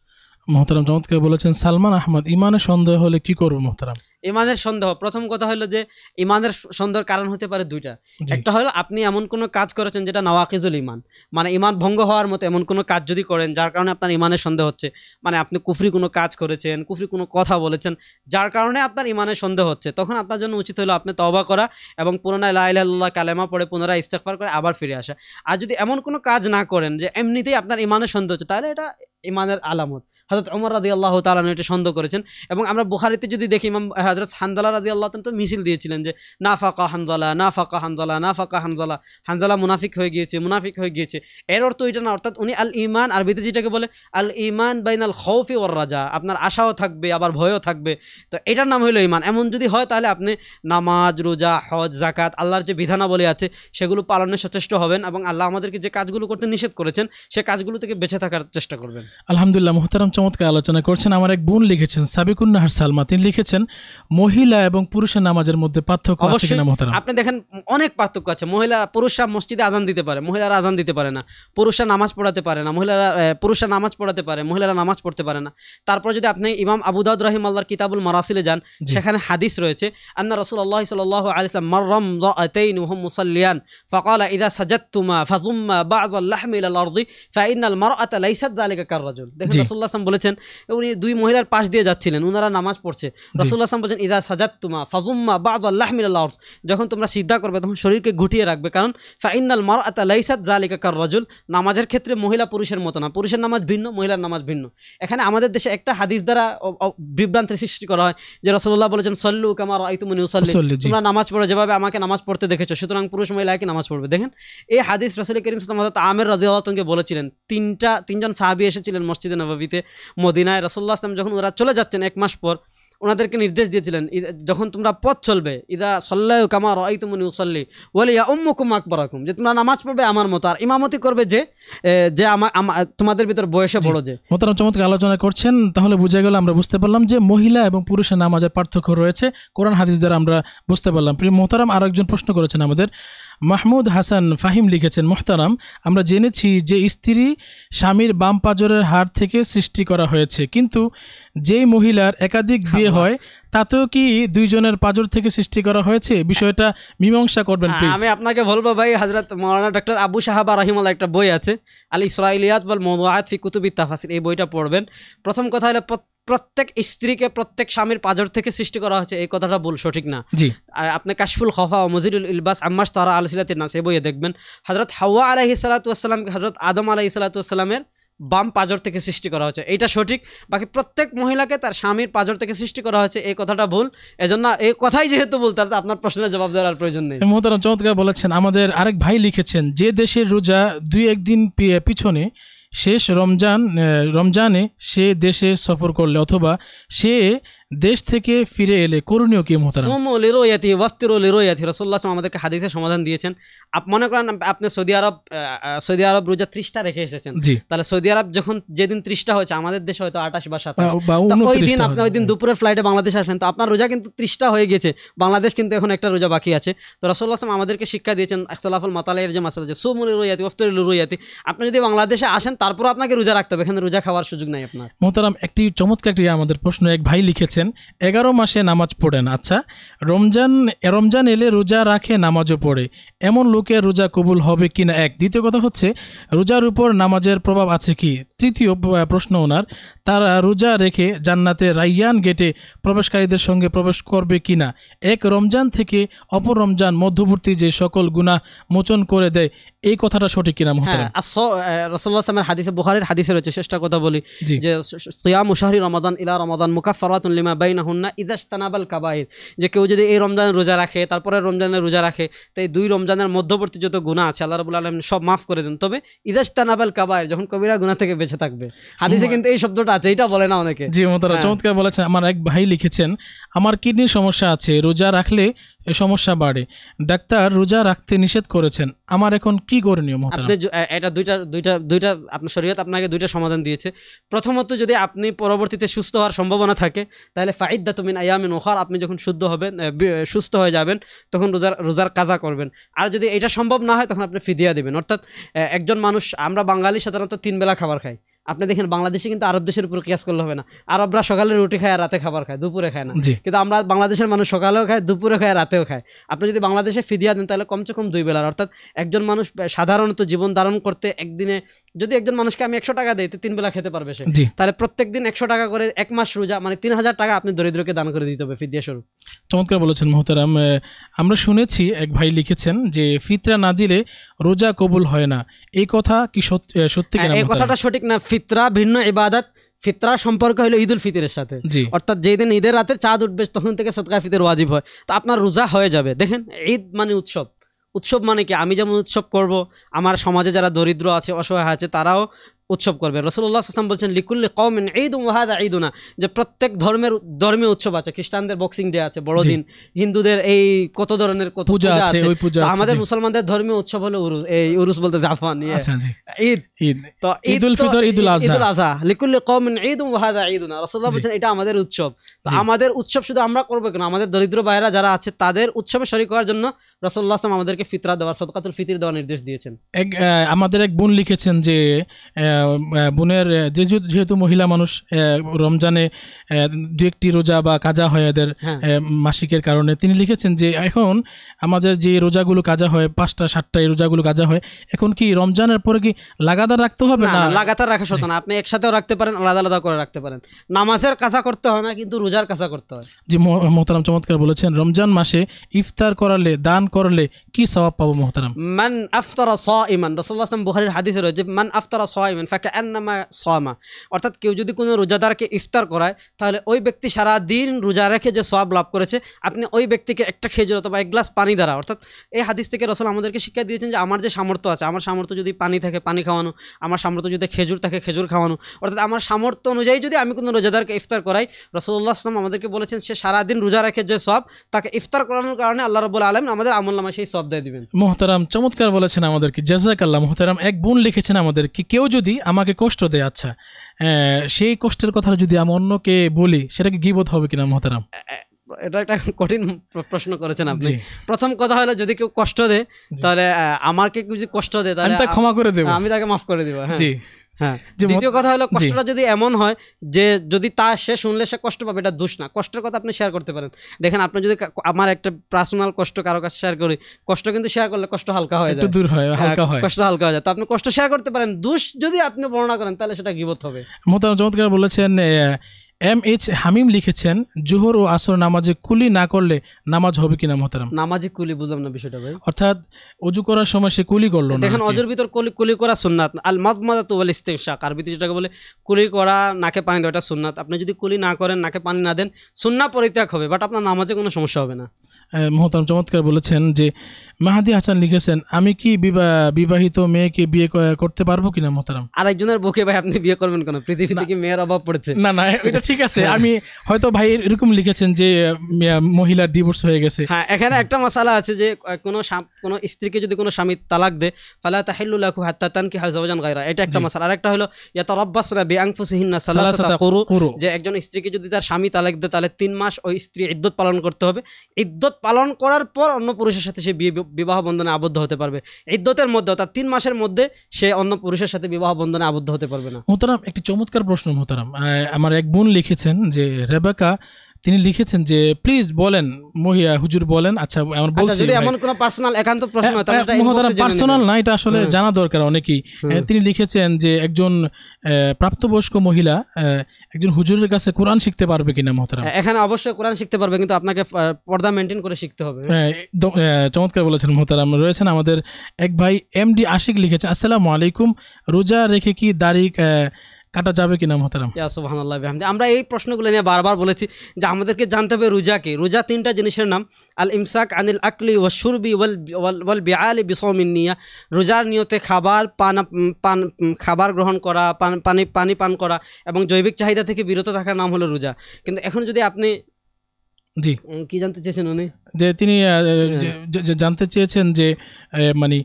মহতারাম চমৎকার বলেছেন সালমান আহমদ ইমানের সন্দেহ হলে কি করবো মহতারাম ইমানের সন্দেহ প্রথম কথা হলো যে ইমানের সন্দেহের কারণ হতে পারে দুইটা একটা হলো আপনি এমন কোনো কাজ করেছেন যেটা নওয়াকিজুল ইমান মানে ইমান ভঙ্গ হওয়ার মতো এমন কোনো কাজ যদি করেন যার কারণে আপনার ইমানের সন্দেহ হচ্ছে মানে আপনি কুফরি কোনো কাজ করেছেন কুফরি কোনো কথা বলেছেন যার কারণে আপনার ইমানের সন্দেহ হচ্ছে তখন আপনার জন্য উচিত হলো আপনি তবা করা এবং পুনরায় লাইল্লাহ কালেমা পড়ে পুনরায় ইস্তেফার করে আবার ফিরে আসা আর যদি এমন কোনো কাজ না করেন যে এমনিতেই আপনার ইমানের সন্দেহ হচ্ছে তাহলে এটা ইমানের আলামত হজরত ওমর রাজি আল্লাহ তালা এটা সন্দেহ করেছেন এবং আমরা বুহারিতে যদি দেখি ইমাম হজরত হানজালা রাজি আল্লাহ তো মিছিল দিয়েছিলেন যে না ফাঁকা হানজালা না ফাঁকা হানজালা না ফাঁকা হানজালা হানজালা মুনাফিক হয়ে গিয়েছে মুনাফিক হয়ে গিয়েছে এর অর্থ এটা না অর্থাৎ উনি আল ইমান আরবিতে যেটাকে বলে আল ইমান বাইন আল খৌফি ওর রাজা আপনার আশাও থাকবে আবার ভয়ও থাকবে তো এটার নাম হলো ইমান এমন যদি হয় তাহলে আপনি নামাজ রোজা হজ জাকাত আল্লাহর যে বিধানাবলী আছে সেগুলো পালনে সচেষ্ট হবেন এবং আল্লাহ আমাদেরকে যে কাজগুলো করতে নিষেধ করেছেন সে কাজগুলো থেকে বেঁচে থাকার চেষ্টা করবেন আলহামদুলিল্লাহ মোহতারাম চমৎকার আলোচনা করছেন আমার এক বোন লিখেছেন সাবিকুন্নাহার সালমা তিনি লিখেছেন মহিলা এবং পুরুষের নামাজের মধ্যে পার্থক্য আছে কিনা মহতারাম আপনি দেখেন অনেক পার্থক্য আছে মহিলা পুরুষরা মসজিদে আজান দিতে পারে মহিলারা আজান দিতে পারে না পুরুষরা নামাজ পড়াতে পারে না মহিলারা পুরুষরা নামাজ পড়াতে পারে মহিলারা নামাজ পড়তে পারে না তারপর যদি আপনি ইমাম আবুদাউদ রাহিম আল্লাহর কিতাবুল মারাসিলে যান সেখানে হাদিস রয়েছে আন্না রসুল আল্লাহ সাল আলিয়াম মর্রম রাতাইন হুম মুসাল্লিয়ান ফকাল ইদা সাজাত্তুমা ফাজুম্মা বাজ আল্লাহমিল আল আরদি ফাইনাল মারআতা লাইসাত যালিকা কাররাজুল দেখুন রাসূলুল্লাহ বলেছেন উনি দুই মহিলার পাশ দিয়ে যাচ্ছিলেন উনারা নামাজ পড়ছে রসুল্লাহ আসলাম বলছেন ইদা সাজাদ তুমা ফাজুম্মা বাজ আল্লাহ মিল্লাহ যখন তোমরা সিদ্ধা করবে তখন শরীরকে ঘুটিয়ে রাখবে কারণ ফাইনাল মার আতা লাইসাদ জালিকা কার রাজুল নামাজের ক্ষেত্রে মহিলা পুরুষের মতো না পুরুষের নামাজ ভিন্ন মহিলার নামাজ ভিন্ন এখানে আমাদের দেশে একটা হাদিস দ্বারা বিভ্রান্তির সৃষ্টি করা হয় যে রসুল্লাহ বলেছেন সল্লু কামার আইতুমনি উসাল্লি তোমরা নামাজ পড়ো যেভাবে আমাকে নামাজ পড়তে দেখেছো সুতরাং পুরুষ মহিলা একই নামাজ পড়বে দেখেন এই হাদিস রসুল করিম সালাম আমের রাজি রাজিউল্লাহকে বলেছিলেন তিনটা তিনজন সাহাবি এসেছিলেন মসজিদে নবাবিতে মদিনায় রসল্লাহ আসলাম যখন ওরা চলে যাচ্ছেন এক মাস পর ওনাদেরকে নির্দেশ দিয়েছিলেন যখন তোমরা পথ চলবে ইদা সল্লাহ কামার ওই তুমনি উসল্লি ওয়ালিয়া উম্মুকুম আকুম যে তোমরা নামাজ পড়বে আমার মতো আর ইমামতি করবে যে যে আমার তোমাদের ভিতর বয়সে বড় যে মোতারাম চমৎকার আলোচনা করছেন তাহলে বুঝে গেলে আমরা বুঝতে পারলাম যে মহিলা এবং পুরুষের নামাজের পার্থক্য রয়েছে কোরআন হাদিস দ্বারা আমরা বুঝতে পারলাম প্রিয় মোহতারাম আরেকজন প্রশ্ন করেছেন আমাদের মাহমুদ হাসান ফাহিম লিখেছেন মোহতারাম আমরা জেনেছি যে স্ত্রী স্বামীর বাম পাজরের হাড় থেকে সৃষ্টি করা হয়েছে কিন্তু যেই মহিলার একাধিক বিয়ে হয় তাতেও কি দুইজনের পাজর থেকে সৃষ্টি করা হয়েছে বিষয়টা মীমাংসা করবেন হ্যাঁ, আমি আপনাকে বলবো ভাই হাজরত মৌলানা ডক্টর আবু সাহাবা রাহিমাল্লা একটা বই আছে আল ইসরাইলিয়াত বল মৌয়াত ফি কুতুবি তাফাসির এই বইটা পড়বেন প্রথম কথা হলো প্রত্যেক স্ত্রীকে প্রত্যেক স্বামীর পাজর থেকে সৃষ্টি করা হয়েছে এই কথাটা ভুল সঠিক না জি আপনি কাশফুল হফা ও মজিরুল ইলবাস আম্মাস তারা আলসিলাতে না সে বইয়ে দেখবেন হজরত হাওয়া আলাহি সালাতামকে হজরত আদম আলহি সালাতামের বাম পাজর থেকে সৃষ্টি করা হয়েছে এটা সঠিক বাকি প্রত্যেক মহিলাকে তার স্বামীর পাজর থেকে সৃষ্টি করা হয়েছে এই কথাটা ভুল এজন্য এই কথাই যেহেতু ভুল হবে আপনার প্রশ্নের জবাব দেওয়ার প্রয়োজন নেই মহতারাম চমৎকার বলেছেন আমাদের আরেক ভাই লিখেছেন যে দেশের রোজা দুই একদিন পিছনে শেষ রমজান রমজানে সে দেশে সফর করলে অথবা সে দেশ থেকে ফিরে এলে করণীয় কি মোহতারামি ওয়াফতিরোয়াতি রসোল্লাহ আমাদেরকে হাদিসে সমাধান দিয়েছেন মনে করেন আপনি সৌদি আরব সৌদি আরব রোজা ত্রিশটা রেখে এসেছেন তাহলে সৌদি আরব যখন যেদিন ত্রিশটা হয়েছে আমাদের দেশে হয়তো আঠাশ বা সাতাশ ওই দিন আপনি ওই দিন দুপুরের ফ্লাইটে বাংলাদেশ আসলেন তো আপনার রোজা কিন্তু ত্রিশটা হয়ে গেছে বাংলাদেশ কিন্তু এখন একটা রোজা বাকি আছে তো রসোল্লাহ আসলাম আমাদেরকে শিক্ষা দিয়েছেন আখতলাফুল মাতালের যে মাসাল আছে সোমুল রুয়াতি ওফতরুল রুয়াতি আপনি যদি বাংলাদেশে আসেন তারপর আপনাকে রোজা রাখতে হবে এখানে রোজা খাওয়ার সুযোগ নাই আপনার মোহতারাম একটি চমৎকার আমাদের প্রশ্ন এক ভাই লিখেছে বলেছেন এগারো মাসে নামাজ পড়েন আচ্ছা রমজান রমজান এলে রোজা রাখে নামাজও পড়ে এমন লোকের রোজা কবুল হবে কিনা এক দ্বিতীয় কথা হচ্ছে রোজার উপর নামাজের প্রভাব আছে কি তৃতীয় প্রশ্ন ওনার তারা রোজা রেখে জান্নাতে রাইয়ান গেটে প্রবেশকারীদের সঙ্গে প্রবেশ করবে কি না এক রমজান থেকে অপর রমজান মধ্যবর্তী যে সকল গুণা মোচন করে দেয় এই কথাটা সঠিক কিনা হ্যাঁ, রসুল্লাহামের হাদিসে বুহারের হাদিসে রয়েছে শেষটা কথা বলি যে সিয়া মুশাহরি রমাদান ইলা রমাদান মুকাফরাতুন লিমা বাইনা হুন্না ইদাস্তানাবাল কাবাইর যে কেউ যদি এই রমজান রোজা রাখে তারপরে রমজানের রোজা রাখে তো এই দুই রমজানের মধ্যবর্তী যত গুণা আছে আল্লাহ রবুল্লা আলম সব মাফ করে দেন তবে ইজাস্তানাবাল কাবাইর যখন কবিরা গুণা থেকে বেঁচে থাকবে হাদিসে কিন্তু এই শব্দটা আছে আচ্ছা, এটা বলে না অনেকে জি মোতারা হ্যাঁ। চমৎকার বলেছেন আমার এক ভাই লিখেছেন আমার কিডনির সমস্যা আছে রোজা রাখলে এ সমস্যা বাড়ে ডাক্তার রোজা রাখতে নিষেধ করেছেন আমার এখন কি করণীয় আপনি এটা দুইটা দুইটা দুইটা আপনার শরীয়ত আপনাকে দুইটা সমাধান দিয়েছে প্রথমত যদি আপনি পরবর্তীতে সুস্থ হওয়ার সম্ভাবনা থাকে তাহলে ফাইদ্দা তুমিন আয়ামিন ওখার আপনি যখন শুদ্ধ হবেন সুস্থ হয়ে যাবেন তখন রোজার রোজার কাজা করবেন আর যদি এটা সম্ভব না হয় তখন আপনি ফিদিয়া দেবেন অর্থাৎ একজন মানুষ আমরা বাঙালি সাধারণত তিন বেলা খাবার খাই আপনি দেখেন বাংলাদেশে কিন্তু আরব দেশের উপর কেস করলে হবে না আরবরা সকালে রুটি খায় রাতে খাবার খায় দুপুরে খায় না কিন্তু আমরা বাংলাদেশের মানুষ সকালেও খায় দুপুরে খায় রাতেও খায় আপনি যদি বাংলাদেশে ফিদিয়া দেন তাহলে কমসে কম দুই বেলার অর্থাৎ একজন মানুষ সাধারণত জীবন ধারণ করতে একদিনে যদি একজন মানুষকে আমি একশো টাকা দিই তিন বেলা খেতে পারবে সে তাহলে প্রত্যেক দিন একশো টাকা করে এক মাস রোজা মানে তিন হাজার টাকা আপনি দরিদ্রকে দান করে দিতে হবে ফিদিয়া স্বরূপ চমৎকার বলেছেন মোহতারাম আমরা শুনেছি এক ভাই লিখেছেন যে ফিতরা না দিলে রোজা কবুল হয় না এই কথা কি সত্যি হ্যাঁ, এই কথাটা সঠিক না ফিতরা ভিন্ন ইবাদত ফিতরা সম্পর্ক হলো ঈদ উল ফিতরের সাথে অর্থাৎ যেই দিন ঈদের রাতে চাঁদ উঠবে তখন থেকে সদকা ফিতর ওয়াজিব হয় তো আপনার রোজা হয়ে যাবে দেখেন ঈদ মানে উৎসব উৎসব মানে কি আমি যেমন উৎসব করব আমার সমাজে যারা দরিদ্র আছে অসহায় আছে তারাও উৎসব করবে রসুল্লাহ আসলাম বলছেন লিকুল্লি কমেন ঈদ ঈদ ঈদুনা যে প্রত্যেক ধর্মের ধর্মীয় উৎসব আছে খ্রিস্টানদের বক্সিং ডে আছে বড়দিন হিন্দুদের এই কত ধরনের কত পূজা আছে আমাদের মুসলমানদের ধর্মীয় উৎসব হলো উরুস এই উরুস বলতে জাফান ইয়ে। আচ্ছা, ঈদ ঈদ তো ঈদুল ফিতর ঈদুল আযহা উল আযহা লিকুল্লি কমেন ঈদ ঈদ ঈদুনা রসুল্লাহ বলছেন এটা আমাদের উৎসব তো আমাদের উৎসব শুধু আমরা করবো কেন আমাদের দরিদ্র ভাইরা যারা আছে তাদের উৎসবে শরীক হওয়ার জন্য রাসুল্লাহ আসলাম আমাদেরকে ফিতরা দেওয়ার সদকাতুল ফিতির দেওয়ার নির্দেশ দিয়েছেন এক আমাদের এক বোন লিখেছেন যে বোনের যে যেহেতু মহিলা মানুষ রমজানে দু একটি রোজা বা কাজা হয় এদের হ্যাঁ। মাসিকের কারণে তিনি লিখেছেন যে এখন আমাদের যে রোজাগুলো কাজা হয় পাঁচটা সাতটা এই রোজাগুলো কাজা হয় এখন কি রমজানের পরে কি লাগাতার রাখতে হবে না লাগাতার রাখা শত না আপনি একসাথেও রাখতে পারেন আলাদা আলাদা করে রাখতে পারেন নামাজের কাজা করতে হয় না কিন্তু রোজার কাজা করতে হয় জি মোহতারাম চমৎকার বলেছেন রমজান মাসে ইফতার করালে দান করলে কি সবাব পাবো মোহতারাম মান আফতারা স ইমান রসুল্লাহাম বুহারির হাদিসে রয়েছে মান আফতারা স ইমান ফাঁকা অর্থাৎ কেউ যদি কোনো রোজাদারকে ইফতার করায় তাহলে ওই ব্যক্তি সারা দিন রোজা রেখে যে সবাব লাভ করেছে আপনি ওই ব্যক্তিকে একটা খেজুর অথবা এক গ্লাস পানি দ্বারা অর্থাৎ এই হাদিস থেকে রসল আমাদেরকে শিক্ষা দিয়েছেন যে আমার যে সামর্থ্য আছে আমার সামর্থ্য যদি পানি থাকে পানি খাওয়ানো আমার সামর্থ্য যদি খেজুর থাকে খেজুর খাওয়ানো অর্থাৎ আমার সামর্থ্য অনুযায়ী যদি আমি কোনো রোজাদারকে ইফতার করাই রসুল্লাহ আসলাম আমাদেরকে বলেছেন সে সারাদিন রোজা রেখে যে সব তাকে ইফতার করানোর কারণে আল্লাহ রবুল আলম আমাদের আমল সেই দিবেন মোহতারাম চমৎকার বলেছেন আমাদেরকে জাজাক আল্লাহ মোহতারাম এক বোন লিখেছেন কেউ যদি আমাকে কষ্ট দেয় আচ্ছা সেই কষ্টের কথা যদি আমি অন্যকে বলি সেটা কি গিবোধ হবে কিনা মোহতারাম এটা একটা কঠিন প্রশ্ন করেছেন আপনি প্রথম কথা হলো যদি কেউ কষ্ট দেয় তাহলে আমাকে যদি কষ্ট দেয় তাহলে ক্ষমা করে দেবো আমি তাকে মাফ করে দেবো হ্যাঁ হ্যাঁ দ্বিতীয় কথা হলো কষ্টটা যদি এমন হয় যে যদি তা সে শুনলে সে কষ্ট পাবে এটা দোষ না কষ্টের কথা আপনি শেয়ার করতে পারেন দেখেন আপনি যদি আমার একটা পার্সোনাল কষ্ট কারো কাছে শেয়ার করি কষ্ট কিন্তু শেয়ার করলে কষ্ট হালকা হয়ে যায় দূর হয় হ্যাঁ, হালকা হয় কষ্ট হালকা হয়ে যায় তো আপনি কষ্ট শেয়ার করতে পারেন দোষ যদি আপনি বর্ণনা করেন তাহলে সেটা গিবত হবে মোতাম চমৎকার বলেছেন এম এইচ হামিম লিখেছেন জোহর ও আসর নামাজে কুলি না করলে নামাজ হবে কিনা মহতারাম নামাজে কুলি বুঝলাম না বিষয়টা ভাই অর্থাৎ অজু করার সময় সে কুলি করলো না দেখেন অজুর ভিতর কুলি কুলি করা সুন্নাত আল মাদা বলে তুয়াল কার ভিতরে যেটাকে বলে কুলি করা নাকে পানি দেওয়াটা সুন্নাত আপনি যদি কুলি না করেন নাকে পানি না দেন সুন্না পরিত্যাগ হবে বাট আপনার নামাজে কোনো সমস্যা হবে না মহতারাম চমৎকার বলেছেন যে মাহাদি হাসান লিখেছেন আমি কি বিবাহিত মেয়েকে বিয়ে করতে পারবো কিনা মোতারাম আরেকজনের বকে ভাই আপনি বিয়ে করবেন কেন পৃথিবীতে কি মেয়ের অভাব পড়েছে না না এটা ঠিক আছে হ্যাঁ। আমি হয়তো ভাই এরকম লিখেছেন যে মহিলা ডিভোর্স হয়ে গেছে হ্যাঁ এখানে একটা মশালা আছে যে কোনো কোনো স্ত্রীকে যদি কোনো স্বামী তালাক দেয় ফালা তাহেলু লাখু হাত্তা তান কি হাজাওয়াজান গায়রা এটা একটা মশালা একটা হলো ইয়াতারাব্বাসরা বিআনফুসিহিন্না সালাসাতা কুরু যে একজন স্ত্রীকে যদি তার স্বামী তালাক দেয় তাহলে তিন মাস ওই স্ত্রী ইদ্দত পালন করতে হবে ইদ্দত পালন করার পর অন্য পুরুষের সাথে সে বিয়ে বিবাহ বন্ধনে আবদ্ধ হতে পারবে ইদ্যতের মধ্যে অর্থাৎ তিন মাসের মধ্যে সে অন্য পুরুষের সাথে বিবাহ বন্ধনে আবদ্ধ হতে পারবে না মোহতারাম একটি চমৎকার প্রশ্ন মোহতারাম আমার এক বোন লিখেছেন যে রেবাকা তিনি লিখেছেন যে প্লিজ বলেন মহিয়া হুজুর বলেন আচ্ছা আমার আচ্ছা, বলছি যদি এমন কোনো পার্সোনাল একান্ত প্রশ্ন হয় তাহলে হ্যাঁ, এটা পার্সোনাল না এটা আসলে জানা দরকার অনেকেই হ্যাঁ, তিনি লিখেছেন যে একজন প্রাপ্তবয়স্ক মহিলা একজন হুজুরের কাছে কোরআন শিখতে পারবে কিনা মহতারাম হ্যাঁ, এখানে অবশ্যই কোরআন শিখতে পারবে কিন্তু আপনাকে পর্দা মেনটেন করে শিখতে হবে চমৎকার বলেছেন মহতারাম রয়েছেন আমাদের এক ভাই এমডি আশিক লিখেছেন আসসালামু আলাইকুম রোজা রেখে কি দাড়ি কাটা যাবে কিনা মোহতারাম সুবাহান্লাহ বেহামদি আমরা এই প্রশ্নগুলো নিয়ে বারবার বলেছি যে আমাদেরকে জানতে হবে রোজাকে রোজা তিনটা জিনিসের নাম আল ইমসাক আনিল আকলি ওয়া সুরবি ওয়াল বিআলি বিসমিন নিয়া রোজার নিয়তে খাবার পান পান খাবার গ্রহণ করা পান পানি পানি পান করা এবং জৈবিক চাহিদা থেকে বিরত থাকার নাম হলো রোজা কিন্তু এখন যদি আপনি জি কি জানতে চেয়েছেন উনি যে তিনি জানতে চেয়েছেন যে মানে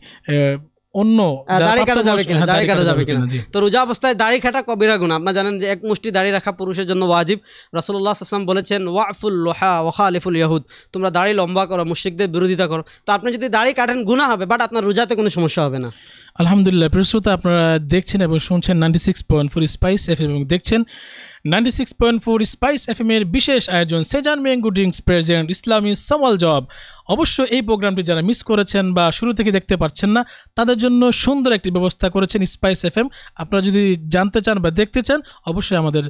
অন্য দাড়ি হ্যাঁ, কাটা যাবে কিনা দাড়ি কাটা যাবে কিনা তো রোজা অবস্থায় দাড়ি কাটা কবিরা আপনারা মানে জানেন যে এক মুষ্টি দাড়ি রাখা পুরুষের জন্য ওয়াজিব বলেছেন ওয়াফুল লোহা ইয়াহুদ তোমরা দাড়ি লম্বা করো বিরোধিতা করো তো আপনি যদি দাড়ি কাটেন গুণা হবে বাট আপনার রোজাতে কোনো সমস্যা হবে না আলহামদুলিল্লাহ প্রিয়শ্রোতা আপনারা দেখছেন এবং শুনছেন ninety six point Spice F এবং দেখছেন ninety six point four Spice F M এর বিশেষ আয়োজন সেজান মেঙ্গু ড্রিঙ্কস প্রেজেন্ট ইসলামী সমল জব অবশ্য এই প্রোগ্রামটি যারা মিস করেছেন বা শুরু থেকে দেখতে পাচ্ছেন না তাদের জন্য সুন্দর একটি ব্যবস্থা করেছেন স্পাইস এফ এম আপনারা যদি জানতে চান বা দেখতে চান অবশ্যই আমাদের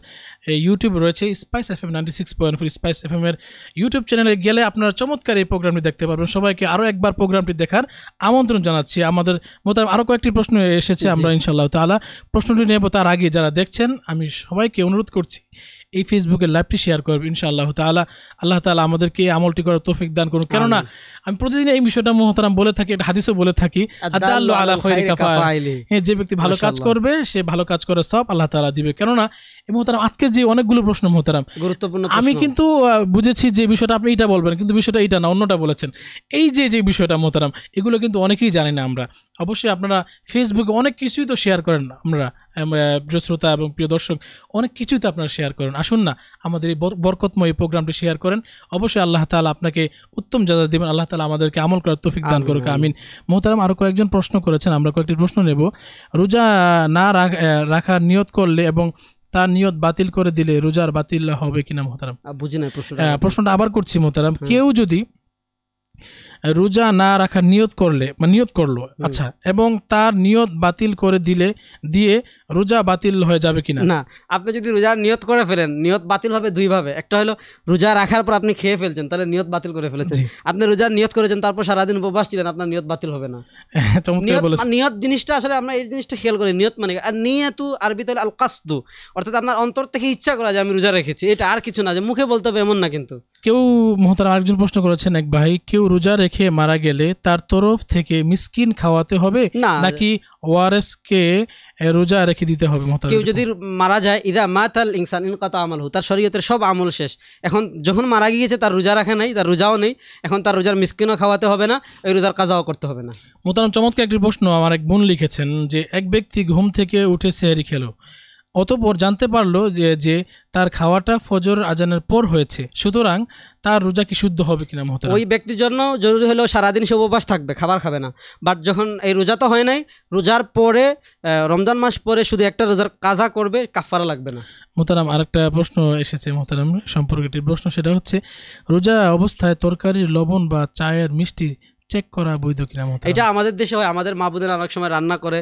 ইউটিউব রয়েছে Spice F M ninety six point four Spice F এমের ইউটিউব চ্যানেলে গেলে আপনারা চমৎকার এই প্রোগ্রামটি দেখতে পারবেন সবাইকে আরও একবার প্রোগ্রামটি দেখার আমন্ত্রণ জানাচ্ছি আমাদের মোতাবেক আরও কয়েকটি প্রশ্ন এসেছে আমরা ইনশাল্লাহ তালা প্রশ্নটি নেব তার আগে যারা দেখছেন আমি সবাইকে অনুরোধ করছি এই ফেসবুকের লাইভটি শেয়ার করবে ইনশাআল্লাহ তালা আল্লাহ তালা আমাদেরকে আমলটি করার তৌফিক দান করুন কেননা আমি প্রতিদিন এই বিষয়টা মোহতারাম বলে থাকি এটা হাদিসও বলে থাকি হ্যাঁ, যে ব্যক্তি ভালো কাজ করবে সে ভালো কাজ করে সব আল্লাহ তালা দিবে কেননা এই মোহতারাম আজকের যে অনেকগুলো প্রশ্ন মোহতারাম গুরুত্বপূর্ণ আমি কিন্তু বুঝেছি যে বিষয়টা আপনি এটা বলবেন কিন্তু বিষয়টা এটা না অন্যটা বলেছেন এই যে যে বিষয়টা মোহতারাম এগুলো কিন্তু অনেকেই জানি না আমরা অবশ্যই আপনারা ফেসবুকে অনেক কিছুই তো শেয়ার করেন আমরা প্রিয় শ্রোতা এবং প্রিয় দর্শক অনেক কিছুই তো আপনারা শেয়ার করেন আসুন না আমাদের এই বরকতময় এই প্রোগ্রামটি শেয়ার করেন অবশ্যই আল্লাহ তালা আপনাকে উত্তম জাজা দেবেন আল্লাহ তালা আমাদেরকে আমল করার তফিক দান করুক আমিন মোহতারাম আরও কয়েকজন প্রশ্ন করেছেন আমরা কয়েকটি প্রশ্ন নেব রোজা না রাখার নিয়ত করলে এবং তার নিয়ত বাতিল করে দিলে রোজার বাতিল হবে কিনা মোহতারাম বুঝি না প্রশ্নটা আবার করছি মোহতারাম কেউ যদি রোজা না রাখার নিয়ত করলে বা নিয়ত করলো আচ্ছা এবং তার নিয়ত বাতিল করে দিলে দিয়ে রোজা বাতিল হয়ে যাবে কিনা না আপনি যদি রোজা নিয়ত করে ফেলেন নিয়ত বাতিল হবে দুইভাবে একটা হলো রোজা রাখার পর আপনি খেয়ে ফেলছেন তাহলে নিয়ত বাতিল করে ফেলেছেন আপনি রোজা নিয়ত করেছেন তারপর সারাদিন উপবাস ছিলেন আপনার নিয়ত বাতিল হবে না হ্যাঁ, নিয়ত জিনিসটা আসলে আমরা এই জিনিসটা খেয়াল করি নিয়ত মানে আর নিয়তু আরবিতে হলো আল কাস্তু অর্থাৎ আপনার অন্তর থেকে ইচ্ছা করা যে আমি রোজা রেখেছি এটা আর কিছু না যে মুখে বলতে হবে এমন না কিন্তু কেউ মহতার আরেকজন প্রশ্ন করেছেন এক ভাই কেউ রোজা রেখে মারা গেলে তার তরফ থেকে মিসকিন খাওয়াতে হবে নাকি ওআরএস কে রোজা রেখে দিতে হবে কেউ যদি মারা যায় ইদা মাতাল ইনসান ইনকাতা আমল হু তার শরীয়তের সব আমল শেষ এখন যখন মারা গিয়েছে তার রোজা রাখে নাই তার রোজাও নেই এখন তার রোজার মিসকিনও খাওয়াতে হবে না ওই রোজার কাজাও করতে হবে না মোতারাম চমৎকার একটি প্রশ্ন আমার এক বোন লিখেছেন যে এক ব্যক্তি ঘুম থেকে উঠে সেহারি খেলো অতপর জানতে পারলো যে যে তার খাওয়াটা ফজর আজানের পর হয়েছে সুতরাং তার রোজা কি শুদ্ধ হবে কিনা মহতার ওই ব্যক্তির জন্য জরুরি হলেও সারাদিন সে উপবাস থাকবে খাবার খাবে না বাট যখন এই রোজা তো হয় নাই রোজার পরে রমজান মাস পরে শুধু একটা রোজার কাজা করবে কাফারা লাগবে না আর আরেকটা প্রশ্ন এসেছে মোহতারাম সম্পর্কে প্রশ্ন সেটা হচ্ছে রোজা অবস্থায় তরকারির লবণ বা চায়ের মিষ্টি চেক করা বৈধ কিনা এটা আমাদের দেশে হয় আমাদের মা বোনেরা অনেক সময় রান্না করে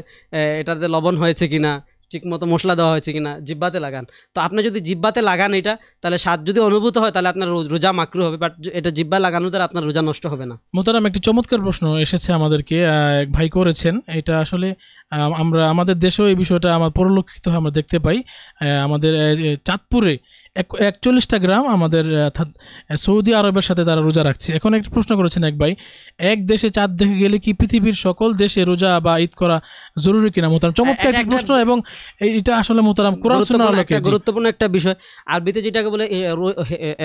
এটাতে লবণ হয়েছে কিনা ঠিকমতো মশলা দেওয়া হয়েছে কিনা জিব্বাতে লাগান তো আপনি যদি জিব্বাতে লাগান এটা তাহলে স্বাদ যদি অনুভূত হয় তাহলে আপনার রোজা মাকরু হবে বাট এটা জিব্বা লাগানো দ্বারা আপনার রোজা নষ্ট হবে না মোতারাম একটি চমৎকার প্রশ্ন এসেছে আমাদেরকে এক ভাই করেছেন এটা আসলে আমরা আমাদের দেশেও এই বিষয়টা আমার পরিলক্ষিত হয় আমরা দেখতে পাই আমাদের চাঁদপুরে একচল্লিশটা গ্রাম আমাদের সৌদি আরবের সাথে তারা রোজা রাখছে এখন একটা প্রশ্ন করেছেন এক ভাই এক দেশে চাঁদ দেখে গেলে কি পৃথিবীর সকল দেশে রোজা বা ঈদ করা জরুরি কিনা মোতারাম চমৎকার একটা প্রশ্ন এবং এটা আসলে মোতারাম কোরআন সুন্নাহ আলোকে গুরুত্বপূর্ণ একটা বিষয় আরবিতে যেটাকে বলে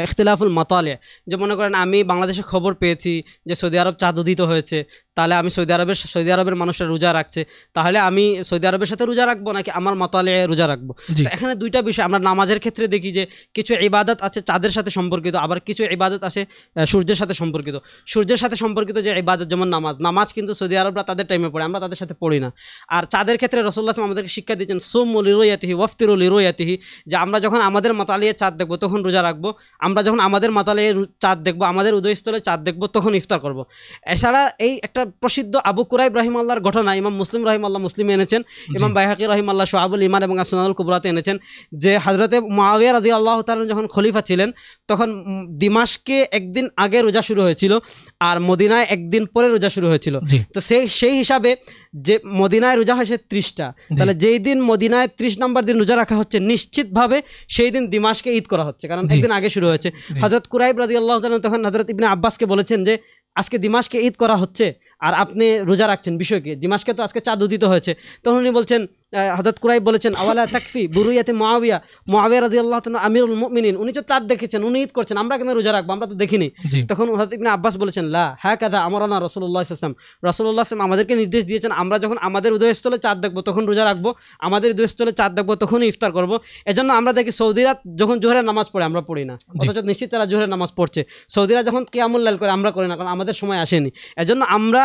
ইখতিলাফুল মাতালে যে মনে করেন আমি বাংলাদেশে খবর পেয়েছি যে সৌদি আরব চাঁদ উদিত হয়েছে তাহলে আমি সৌদি আরবের সৌদি আরবের মানুষরা রোজা রাখছে তাহলে আমি সৌদি আরবের সাথে রোজা রাখবো নাকি আমার মতালে রোজা রাখবো এখানে দুইটা বিষয় আমরা নামাজের ক্ষেত্রে দেখি যে কিছু ইবাদত আছে চাঁদের সাথে সম্পর্কিত আবার কিছু ইবাদত আছে সূর্যের সাথে সম্পর্কিত সূর্যের সাথে সম্পর্কিত যে ইবাদত যেমন নামাজ নামাজ কিন্তু সৌদি আরবরা তাদের টাইমে পড়ে আমরা তাদের সাথে পড়ি না আর চাঁদের ক্ষেত্রে রসুল্লাহ আমাদেরকে শিক্ষা দিয়েছেন সোমলি রোয়াতিহি ওয়ফতিরুলি রোয়াতিহি যে আমরা যখন আমাদের মাতালিয়ে চাঁদ দেখবো তখন রোজা রাখবো আমরা যখন আমাদের মাতালিয়ে চাঁদ দেখবো আমাদের উদয়স্থলে চাঁদ দেখবো তখন ইফতার করব। এছাড়া এই একটা প্রসিদ্ধ আবু কুরাই ইব্রাহিম আল্লাহর ঘটনা ইমাম মুসলিম রাহিম আল্লাহ মুসলিম এনেছেন ইমাম বাইহাকি রহিম আল্লাহ সোহাবুল ইমান এবং আসনাল কুবরাতে এনেছেন যে হাজরতে মাওয়া রাজি আল্লাহ তালন যখন খলিফা ছিলেন তখন দিমাসকে একদিন আগে রোজা শুরু হয়েছিল আর মদিনায় একদিন পরে রোজা শুরু হয়েছিল তো সেই সেই হিসাবে যে মদিনায় রোজা হয়েছে ত্রিশটা তাহলে যেই দিন মদিনায় ত্রিশ নম্বর দিন রোজা রাখা হচ্ছে নিশ্চিতভাবে সেই দিন দিমাসকে ঈদ করা হচ্ছে কারণ একদিন আগে শুরু হয়েছে হজরত কুরাইব রাজি আল্লাহ তখন হজরত ইবনে আব্বাসকে বলেছেন যে আজকে দিমাসকে ঈদ করা হচ্ছে আর আপনি রোজা রাখছেন বিষয়কে দিমাসকে তো আজকে চাঁদ উদিত হয়েছে তখন উনি বলছেন হজরত কুরাই বলেছেন আওয়ালা তাকফি বুরুইয়াতে মাওয়া মাওয়া রাজি আল্লাহ আমির মিনিন উনি তো চাঁদ দেখেছেন উনি ঈদ করছেন আমরা কেন রোজা রাখবো আমরা তো দেখিনি তখন হজরত ইবনে আব্বাস বলেছেন লা হ্যাঁ কাদা আমার না রসুল্লাহ ইসলাম রসুল্লাহ ইসলাম আমাদেরকে নির্দেশ দিয়েছেন আমরা যখন আমাদের উদয়স্থলে চাঁদ দেখবো তখন রোজা রাখবো আমাদের উদয়স্থলে চাঁদ দেখবো তখনই ইফতার করবো এজন্য আমরা দেখি সৌদিরা যখন জোহরের নামাজ পড়ে আমরা পড়ি না অথচ নিশ্চিত তারা জোহরের নামাজ পড়ছে সৌদিরা যখন কিয়ামুল্লাল করে আমরা করি না কারণ আমাদের সময় আসেনি এজন্য আমরা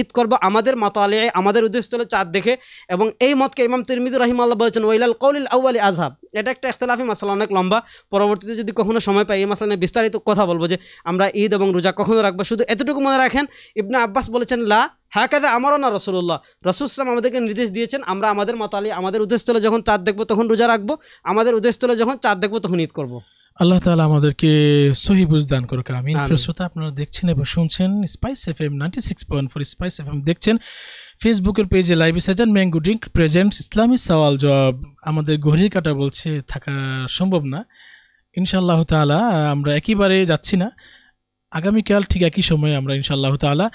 ঈদ করবো আমাদের মাতালে আমাদের উদয়স্থলে চাঁদ দেখে এবং এই মতকে ইমাম তিরমিদুর আল্লাহ বলেছেন ওইলাল কৌলিল আউআলি আজহাব এটা একটা ইখতলাফি মাসাল অনেক লম্বা পরবর্তীতে যদি কখনো সময় পাই এই মাসাল নিয়ে বিস্তারিত কথা বলবো যে আমরা ঈদ এবং রোজা কখনো রাখবো শুধু এতটুকু মনে রাখেন ইবনা আব্বাস বলেছেন লা হ্যাঁ কাদা আমারও না রসুল্লাহ রসুলাম আমাদেরকে নির্দেশ দিয়েছেন আমরা আমাদের মতালি আমাদের উদ্দেশ্যলে যখন চাঁদ দেখবো তখন রোজা রাখবো আমাদের উদ্দেশ্যলে যখন চাঁদ দেখবো তখন ঈদ করবো আল্লাহ তালা আমাদেরকে সহিবুজ দান করুক আমি শ্রোতা আপনারা দেখছেন এবং শুনছেন Spice F M ninety six point four Spice F M দেখছেন ফেসবুকের পেজে লাইভ সাজান ম্যাঙ্গো ড্রিঙ্ক প্রেজেন্ট ইসলামী সওয়াল জব আমাদের ঘড়ির কাটা বলছে থাকা সম্ভব না ইনশাআল্লাহ তালা আমরা একইবারে যাচ্ছি না আগামীকাল ঠিক একই সময়ে আমরা ইনশাআল্লাহ তালা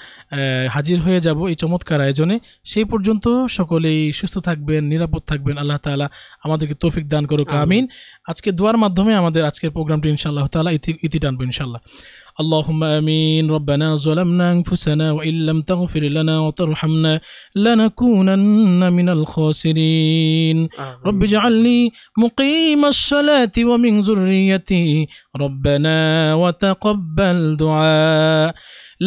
হাজির হয়ে যাব এই চমৎকার আয়োজনে সেই পর্যন্ত সকলেই সুস্থ থাকবেন নিরাপদ থাকবেন আল্লাহ তালা আমাদেরকে তৌফিক দান করুক আমিন আজকে দোয়ার মাধ্যমে আমাদের আজকের প্রোগ্রামটি ইনশাআল্লাহ তালা ইতি ইতি টানবো ইনশাআল্লাহ اللهم آمين ربنا ظلمنا أنفسنا وإن لم تغفر لنا وترحمنا لنكونن من الخاسرين رب اجعلني مقيم الصلاة ومن ذريتي ربنا وتقبل دعاء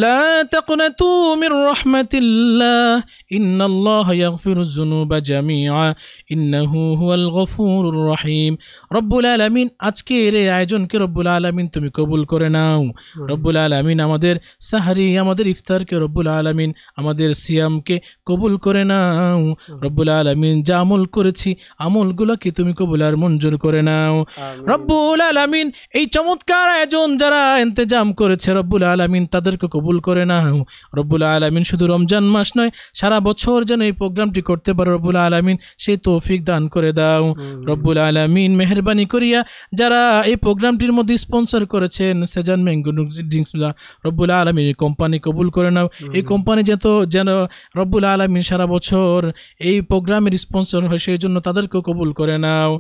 لا تقنطوا من رحمة الله إن الله يغفر الذنوب جميعا إنه هو الغفور الرحيم رب العالمين আজকের এই আয়োজনকে রব্বুল আলামিন তুমি কবুল করে নাও রব্বুল আলামিন আমাদের সাহারি আমাদের ইফতার কে রব্বুল আলামিন আমাদের সিয়ামকে কবুল করে নাও রব্বুল আলামিন যা আমল করেছি কি তুমি কবুল আর মঞ্জুর করে নাও রব্বুল আলামিন এই চমৎকার আয়োজন যারা ইন্তেজাম করেছে রব্বুল আলামিন তাদেরকে কবুল কবুল করে না রব্বুল আলমিন শুধু রমজান মাস নয় সারা বছর যেন এই প্রোগ্রামটি করতে পারো রব্বুল আলমিন সেই তৌফিক দান করে দাও রব্বুল আলমিন মেহরবানি করিয়া যারা এই প্রোগ্রামটির মধ্যে স্পন্সর করেছেন সেজান ম্যাঙ্গো ড্রিঙ্কস রব্বুল আলমিন এই কোম্পানি কবুল করে নাও এই কোম্পানি যেত যেন রব্বুল আলমিন সারা বছর এই প্রোগ্রামের স্পন্সর হয় সেই জন্য তাদেরকেও কবুল করে নাও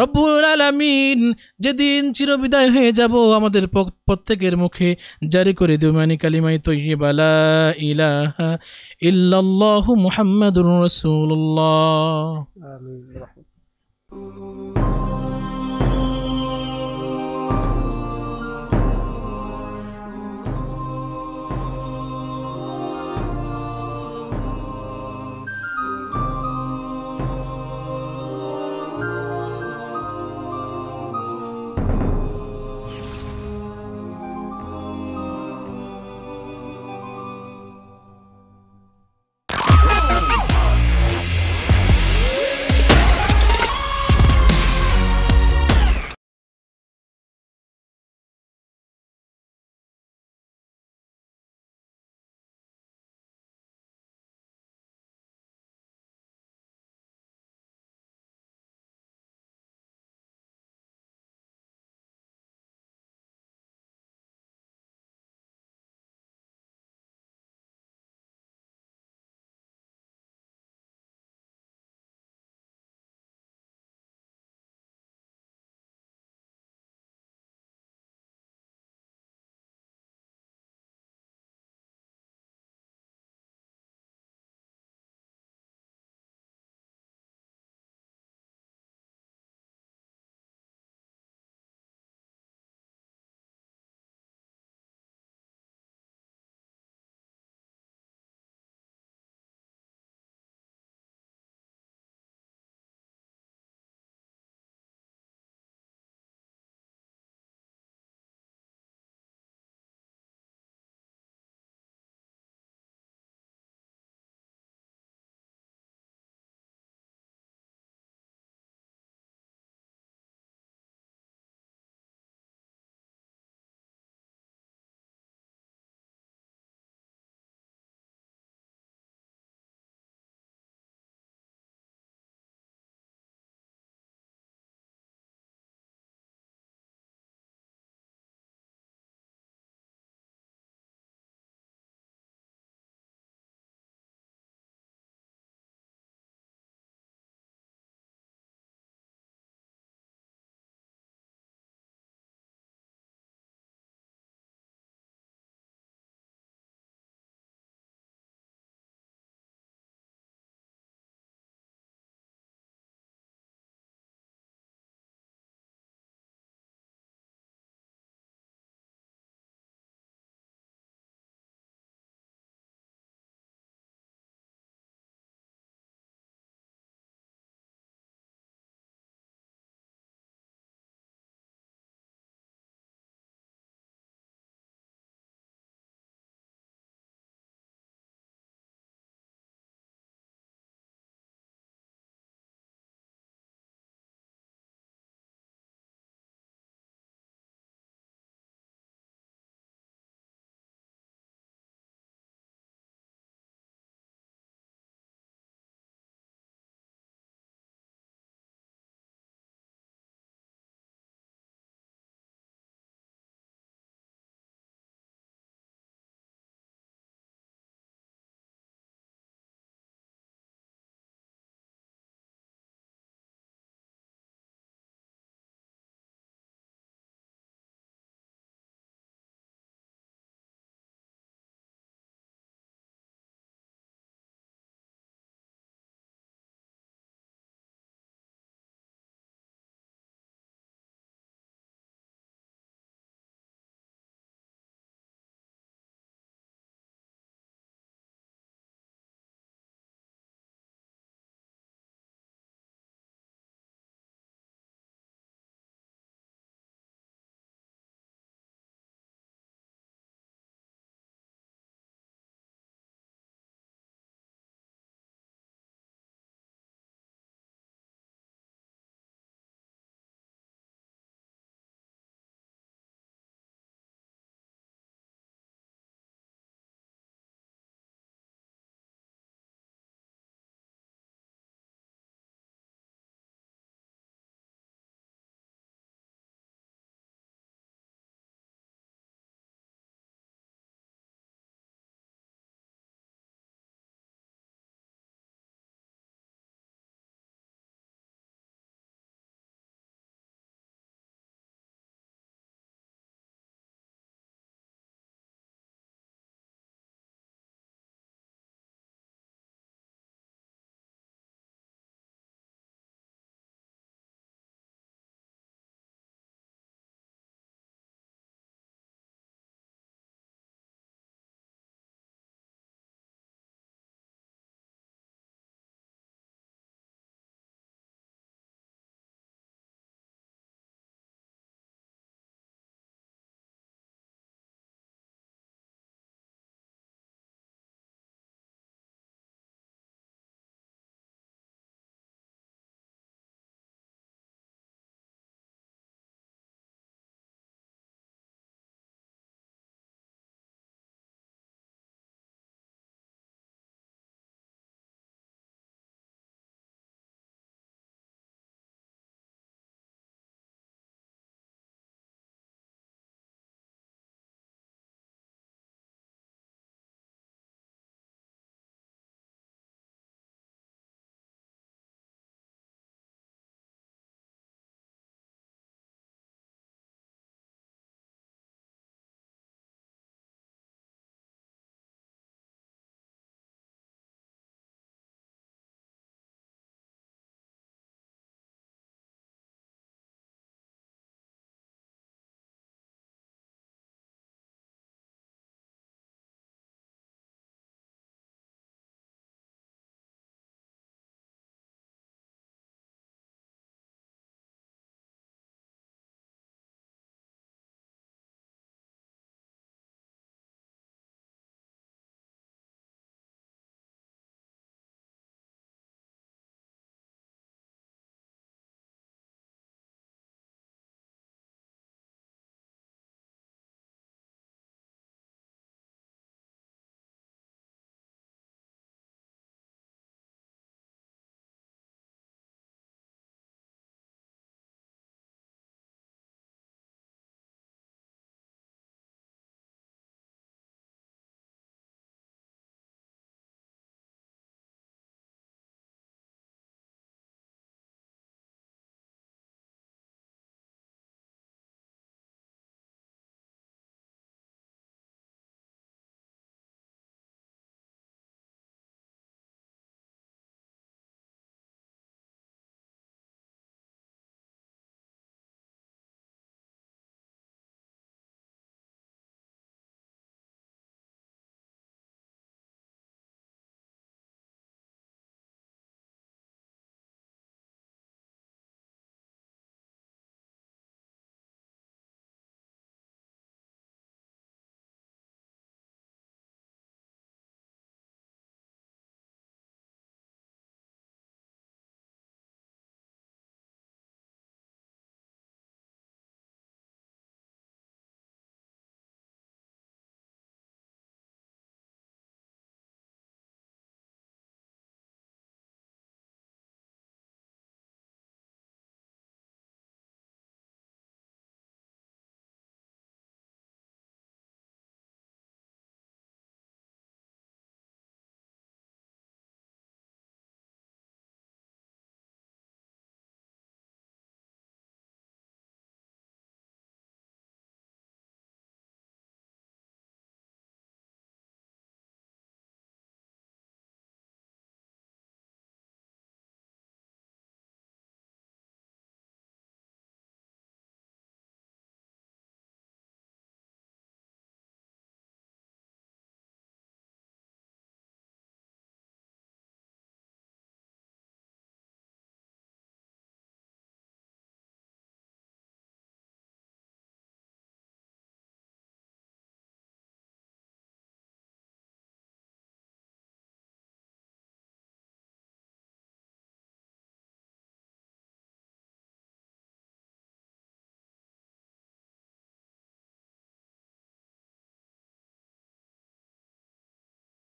রব্বুল আলমিন যেদিন চিরবিদায় হয়ে যাব আমাদের প্রত্যেকের মুখে জারি করে দিও মানি কালিমা كلمة طيب لا إله إلا الله محمد رسول الله آمين